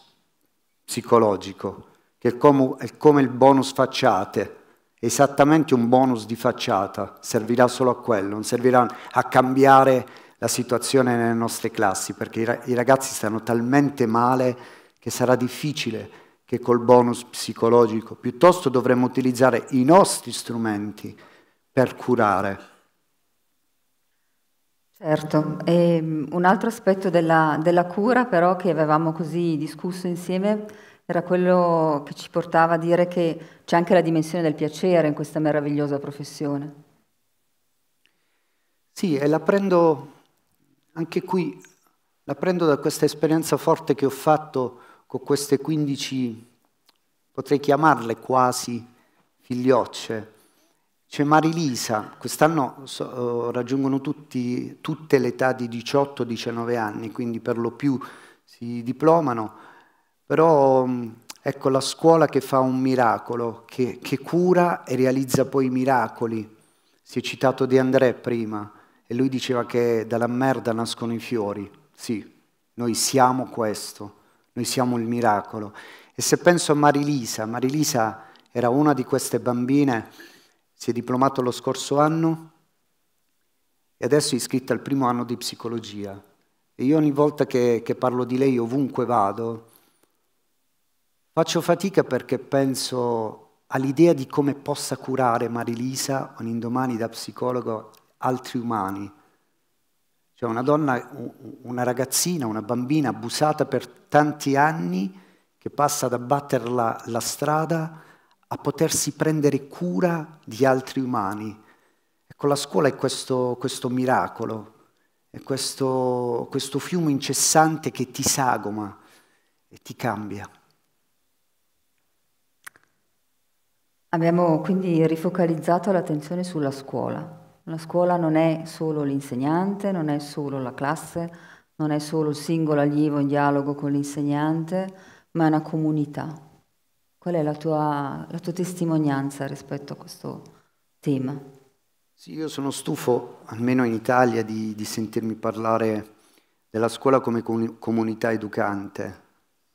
psicologico, che è come, è come il bonus facciate, è esattamente un bonus di facciata, servirà solo a quello, non servirà a cambiare la situazione nelle nostre classi, perché i ragazzi stanno talmente male che sarà difficile che col bonus psicologico, piuttosto dovremmo utilizzare i nostri strumenti per curare. Certo, e ehm, un altro aspetto della, della cura però che avevamo così discusso insieme era quello che ci portava a dire che c'è anche la dimensione del piacere in questa meravigliosa professione. Sì, e la prendo anche qui la prendo da questa esperienza forte che ho fatto con queste 15, potrei chiamarle quasi figliocce. C'è Marilisa, quest'anno so, eh, raggiungono tutti, tutte l'età di 18-19 anni, quindi per lo più si diplomano, però mm, ecco la scuola che fa un miracolo, che, che cura e realizza poi miracoli. Si è citato De André prima, e lui diceva che dalla merda nascono i fiori. Sì, noi siamo questo, noi siamo il miracolo. E se penso a Marilisa, Marilisa era una di queste bambine, si è diplomata lo scorso anno e adesso è iscritta al primo anno di psicologia. E io ogni volta che, che parlo di lei, ovunque vado, faccio fatica perché penso all'idea di come possa curare Marilisa un indomani da psicologo altri umani. Cioè una donna, una ragazzina, una bambina abusata per tanti anni che passa ad abbatterla la strada a potersi prendere cura di altri umani. Ecco, la scuola è questo, questo miracolo, è questo, questo fiume incessante che ti sagoma e ti cambia. Abbiamo quindi rifocalizzato l'attenzione sulla scuola. La scuola non è solo l'insegnante, non è solo la classe, non è solo il singolo allievo in dialogo con l'insegnante, ma è una comunità. Qual è la tua, la tua testimonianza rispetto a questo tema? Sì, io sono stufo, almeno in Italia, di, di sentirmi parlare della scuola come comunità educante.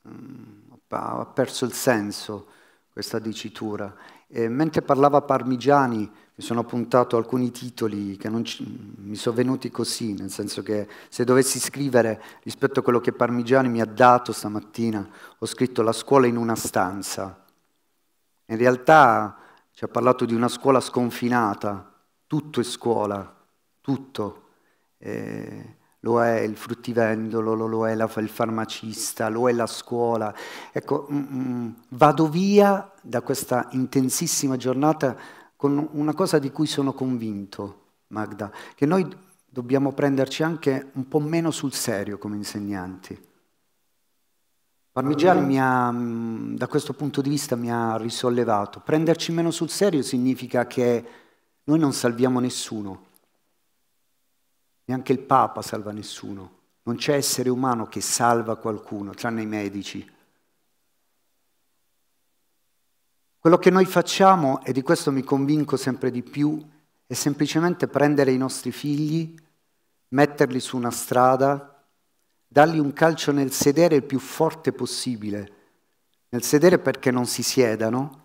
Mm, ha perso il senso questa dicitura. E mentre parlava Parmigiani, mi sono appuntato alcuni titoli che mi sono venuti così, nel senso che se dovessi scrivere rispetto a quello che Parmigiani mi ha dato stamattina, ho scritto la scuola in una stanza. In realtà ci ha parlato di una scuola sconfinata, tutto è scuola, tutto. Eh, lo è il fruttivendolo, lo è la, il farmacista, lo è la scuola. Ecco, mm, mm vado via da questa intensissima giornata con una cosa di cui sono convinto, Magda, che noi dobbiamo prenderci anche un po' meno sul serio come insegnanti. Parmigiani mm. ha, mm, da questo punto di vista mi ha risollevato. Prenderci meno sul serio significa che noi non salviamo nessuno, neanche il Papa salva nessuno, non c'è essere umano che salva qualcuno, tranne i medici. Quello che noi facciamo, e di questo mi convinco sempre di più, è semplicemente prendere i nostri figli, metterli su una strada, dargli un calcio nel sedere il più forte possibile, nel sedere perché non si siedano,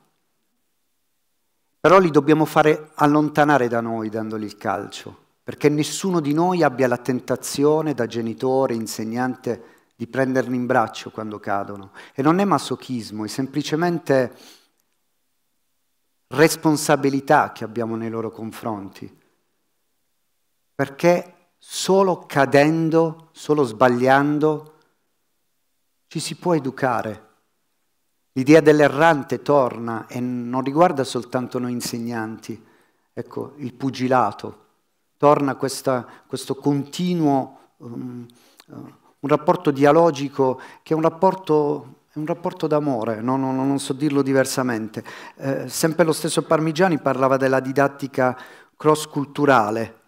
però li dobbiamo fare allontanare da noi dandogli il calcio, perché nessuno di noi abbia la tentazione da genitore, insegnante, di prenderli in braccio quando cadono. E non è masochismo, è semplicemente responsabilità che abbiamo nei loro confronti. Perché solo cadendo, solo sbagliando, ci si può educare. L'idea dell'errante torna e non riguarda soltanto noi insegnanti, ecco, il pugilato, torna questa, questo continuo, um, uh, un rapporto dialogico che è un rapporto è un rapporto d'amore, no, no, non so dirlo diversamente. Eh, sempre lo stesso Parmigiani parlava della didattica cross-culturale,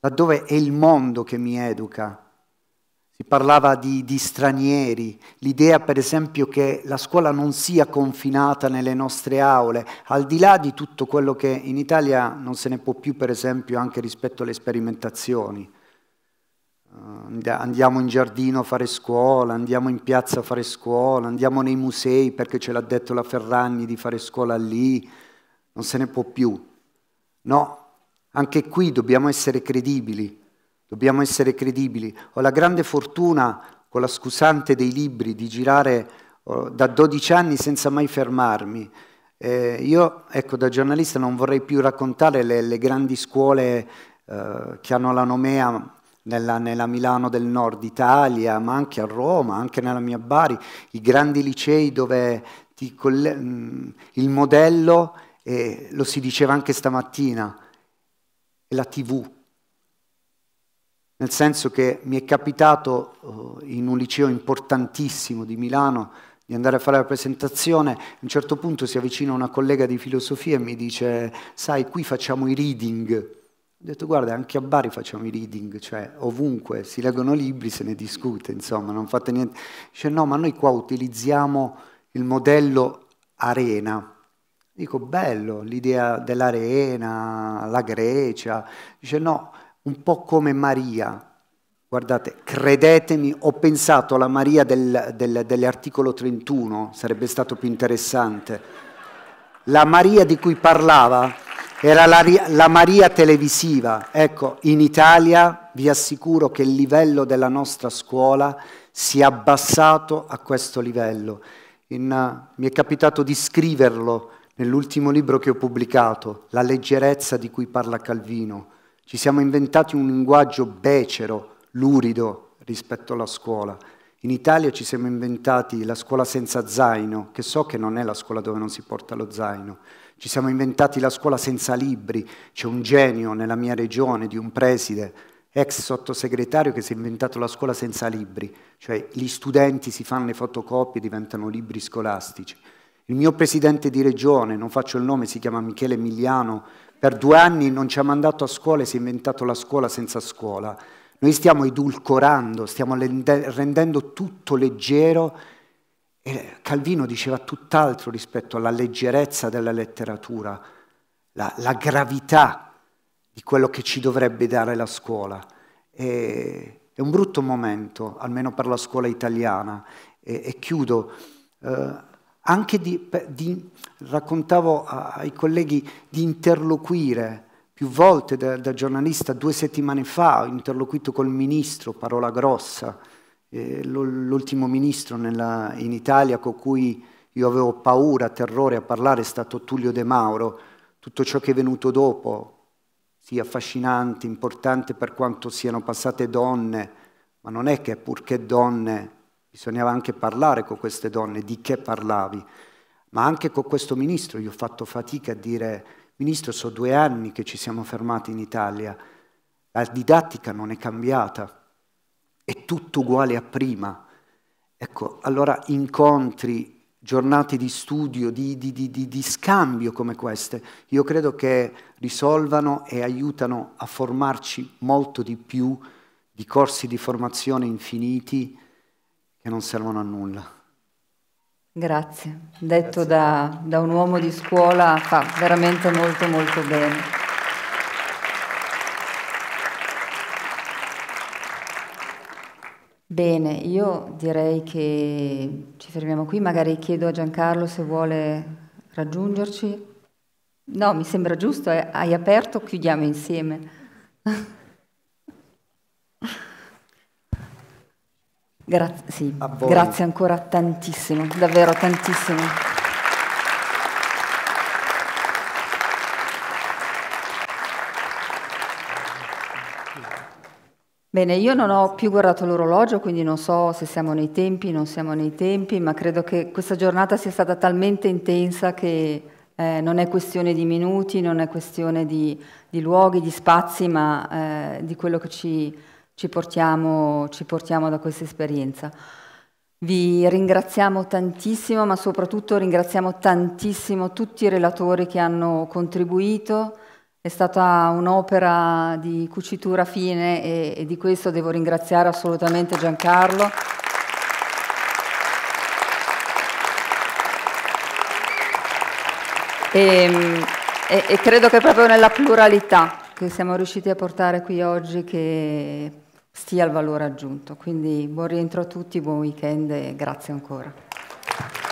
laddove è il mondo che mi educa. Si parlava di, di stranieri, l'idea per esempio che la scuola non sia confinata nelle nostre aule, al di là di tutto quello che in Italia non se ne può più per esempio anche rispetto alle sperimentazioni eh, andiamo in giardino a fare scuola, andiamo in piazza a fare scuola, andiamo nei musei perché ce l'ha detto la Ferragni di fare scuola lì, non se ne può più. No, anche qui dobbiamo essere credibili, dobbiamo essere credibili. Ho la grande fortuna, con la scusante dei libri, di girare oh, da 12 anni senza mai fermarmi. Eh, io, ecco, da giornalista non vorrei più raccontare le, le grandi scuole eh, che hanno la nomea nella, nella, Milano del nord Italia, ma anche a Roma, anche nella mia Bari, i grandi licei dove coll- mm, il modello, eh, lo si diceva anche stamattina, è la tv. Nel senso che mi è capitato eh, in un liceo importantissimo di Milano di andare a fare la presentazione, a un certo punto si avvicina una collega di filosofia e mi dice, sai, qui facciamo i reading ho detto guarda anche a Bari facciamo i reading, cioè ovunque si leggono libri, se ne discute, insomma, non fate niente. Dice no, ma noi qua utilizziamo il modello arena. Dico bello, l'idea dell'arena, la Grecia. Dice no, un po' come Maria. Guardate, credetemi, ho pensato alla Maria del, del, dell'articolo 31, sarebbe stato più interessante. La Maria di cui parlava era la, la, Maria televisiva. Ecco, in Italia vi assicuro che il livello della nostra scuola si è abbassato a questo livello. In, uh, mi è capitato di scriverlo nell'ultimo libro che ho pubblicato, La leggerezza di cui parla Calvino. Ci siamo inventati un linguaggio becero, lurido rispetto alla scuola. In Italia ci siamo inventati la scuola senza zaino, che so che non è la scuola dove non si porta lo zaino ci siamo inventati la scuola senza libri, c'è un genio nella mia regione di un preside, ex sottosegretario, che si è inventato la scuola senza libri, cioè gli studenti si fanno le fotocopie e diventano libri scolastici. Il mio presidente di regione, non faccio il nome, si chiama Michele Emiliano, per due anni non ci ha mandato a scuola e si è inventato la scuola senza scuola. Noi stiamo edulcorando, stiamo rendendo tutto leggero e Calvino diceva tutt'altro rispetto alla leggerezza della letteratura, la, la, gravità di quello che ci dovrebbe dare la scuola. E, è un brutto momento, almeno per la scuola italiana. E, e chiudo. Eh, anche di, di, raccontavo ai colleghi di interloquire più volte da, da giornalista, due settimane fa ho interloquito col ministro, parola grossa, eh, l'ultimo ministro nella, in Italia con cui io avevo paura, terrore a parlare è stato Tullio De Mauro. Tutto ciò che è venuto dopo, sì, affascinante, importante per quanto siano passate donne, ma non è che purché donne, bisognava anche parlare con queste donne, di che parlavi. Ma anche con questo ministro io ho fatto fatica a dire, ministro, sono due anni che ci siamo fermati in Italia, la didattica non è cambiata è tutto uguale a prima. Ecco, allora incontri, giornate di studio, di, di, di, di scambio come queste, io credo che risolvano e aiutano a formarci molto di più di corsi di formazione infiniti che non servono a nulla. Grazie, detto Grazie. Da, da, un uomo di scuola fa veramente molto molto bene. Bene, io direi che ci fermiamo qui, magari chiedo a Giancarlo se vuole raggiungerci. No, mi sembra giusto, eh. hai aperto, chiudiamo insieme. <laughs> Grazie, sì. grazie ancora tantissimo, davvero tantissimo. Bene, io non ho più guardato l'orologio, quindi non so se siamo nei tempi, non siamo nei tempi, ma credo che questa giornata sia stata talmente intensa che eh, non è questione di minuti, non è questione di, di luoghi, di spazi, ma eh, di quello che ci, ci, portiamo, ci portiamo da questa esperienza. Vi ringraziamo tantissimo, ma soprattutto ringraziamo tantissimo tutti i relatori che hanno contribuito è stata un'opera di cucitura fine e, e di questo devo ringraziare assolutamente Giancarlo. E, ehm, e, e, credo che proprio nella pluralità che siamo riusciti a portare qui oggi che stia il valore aggiunto. Quindi buon rientro a tutti, buon weekend e grazie ancora.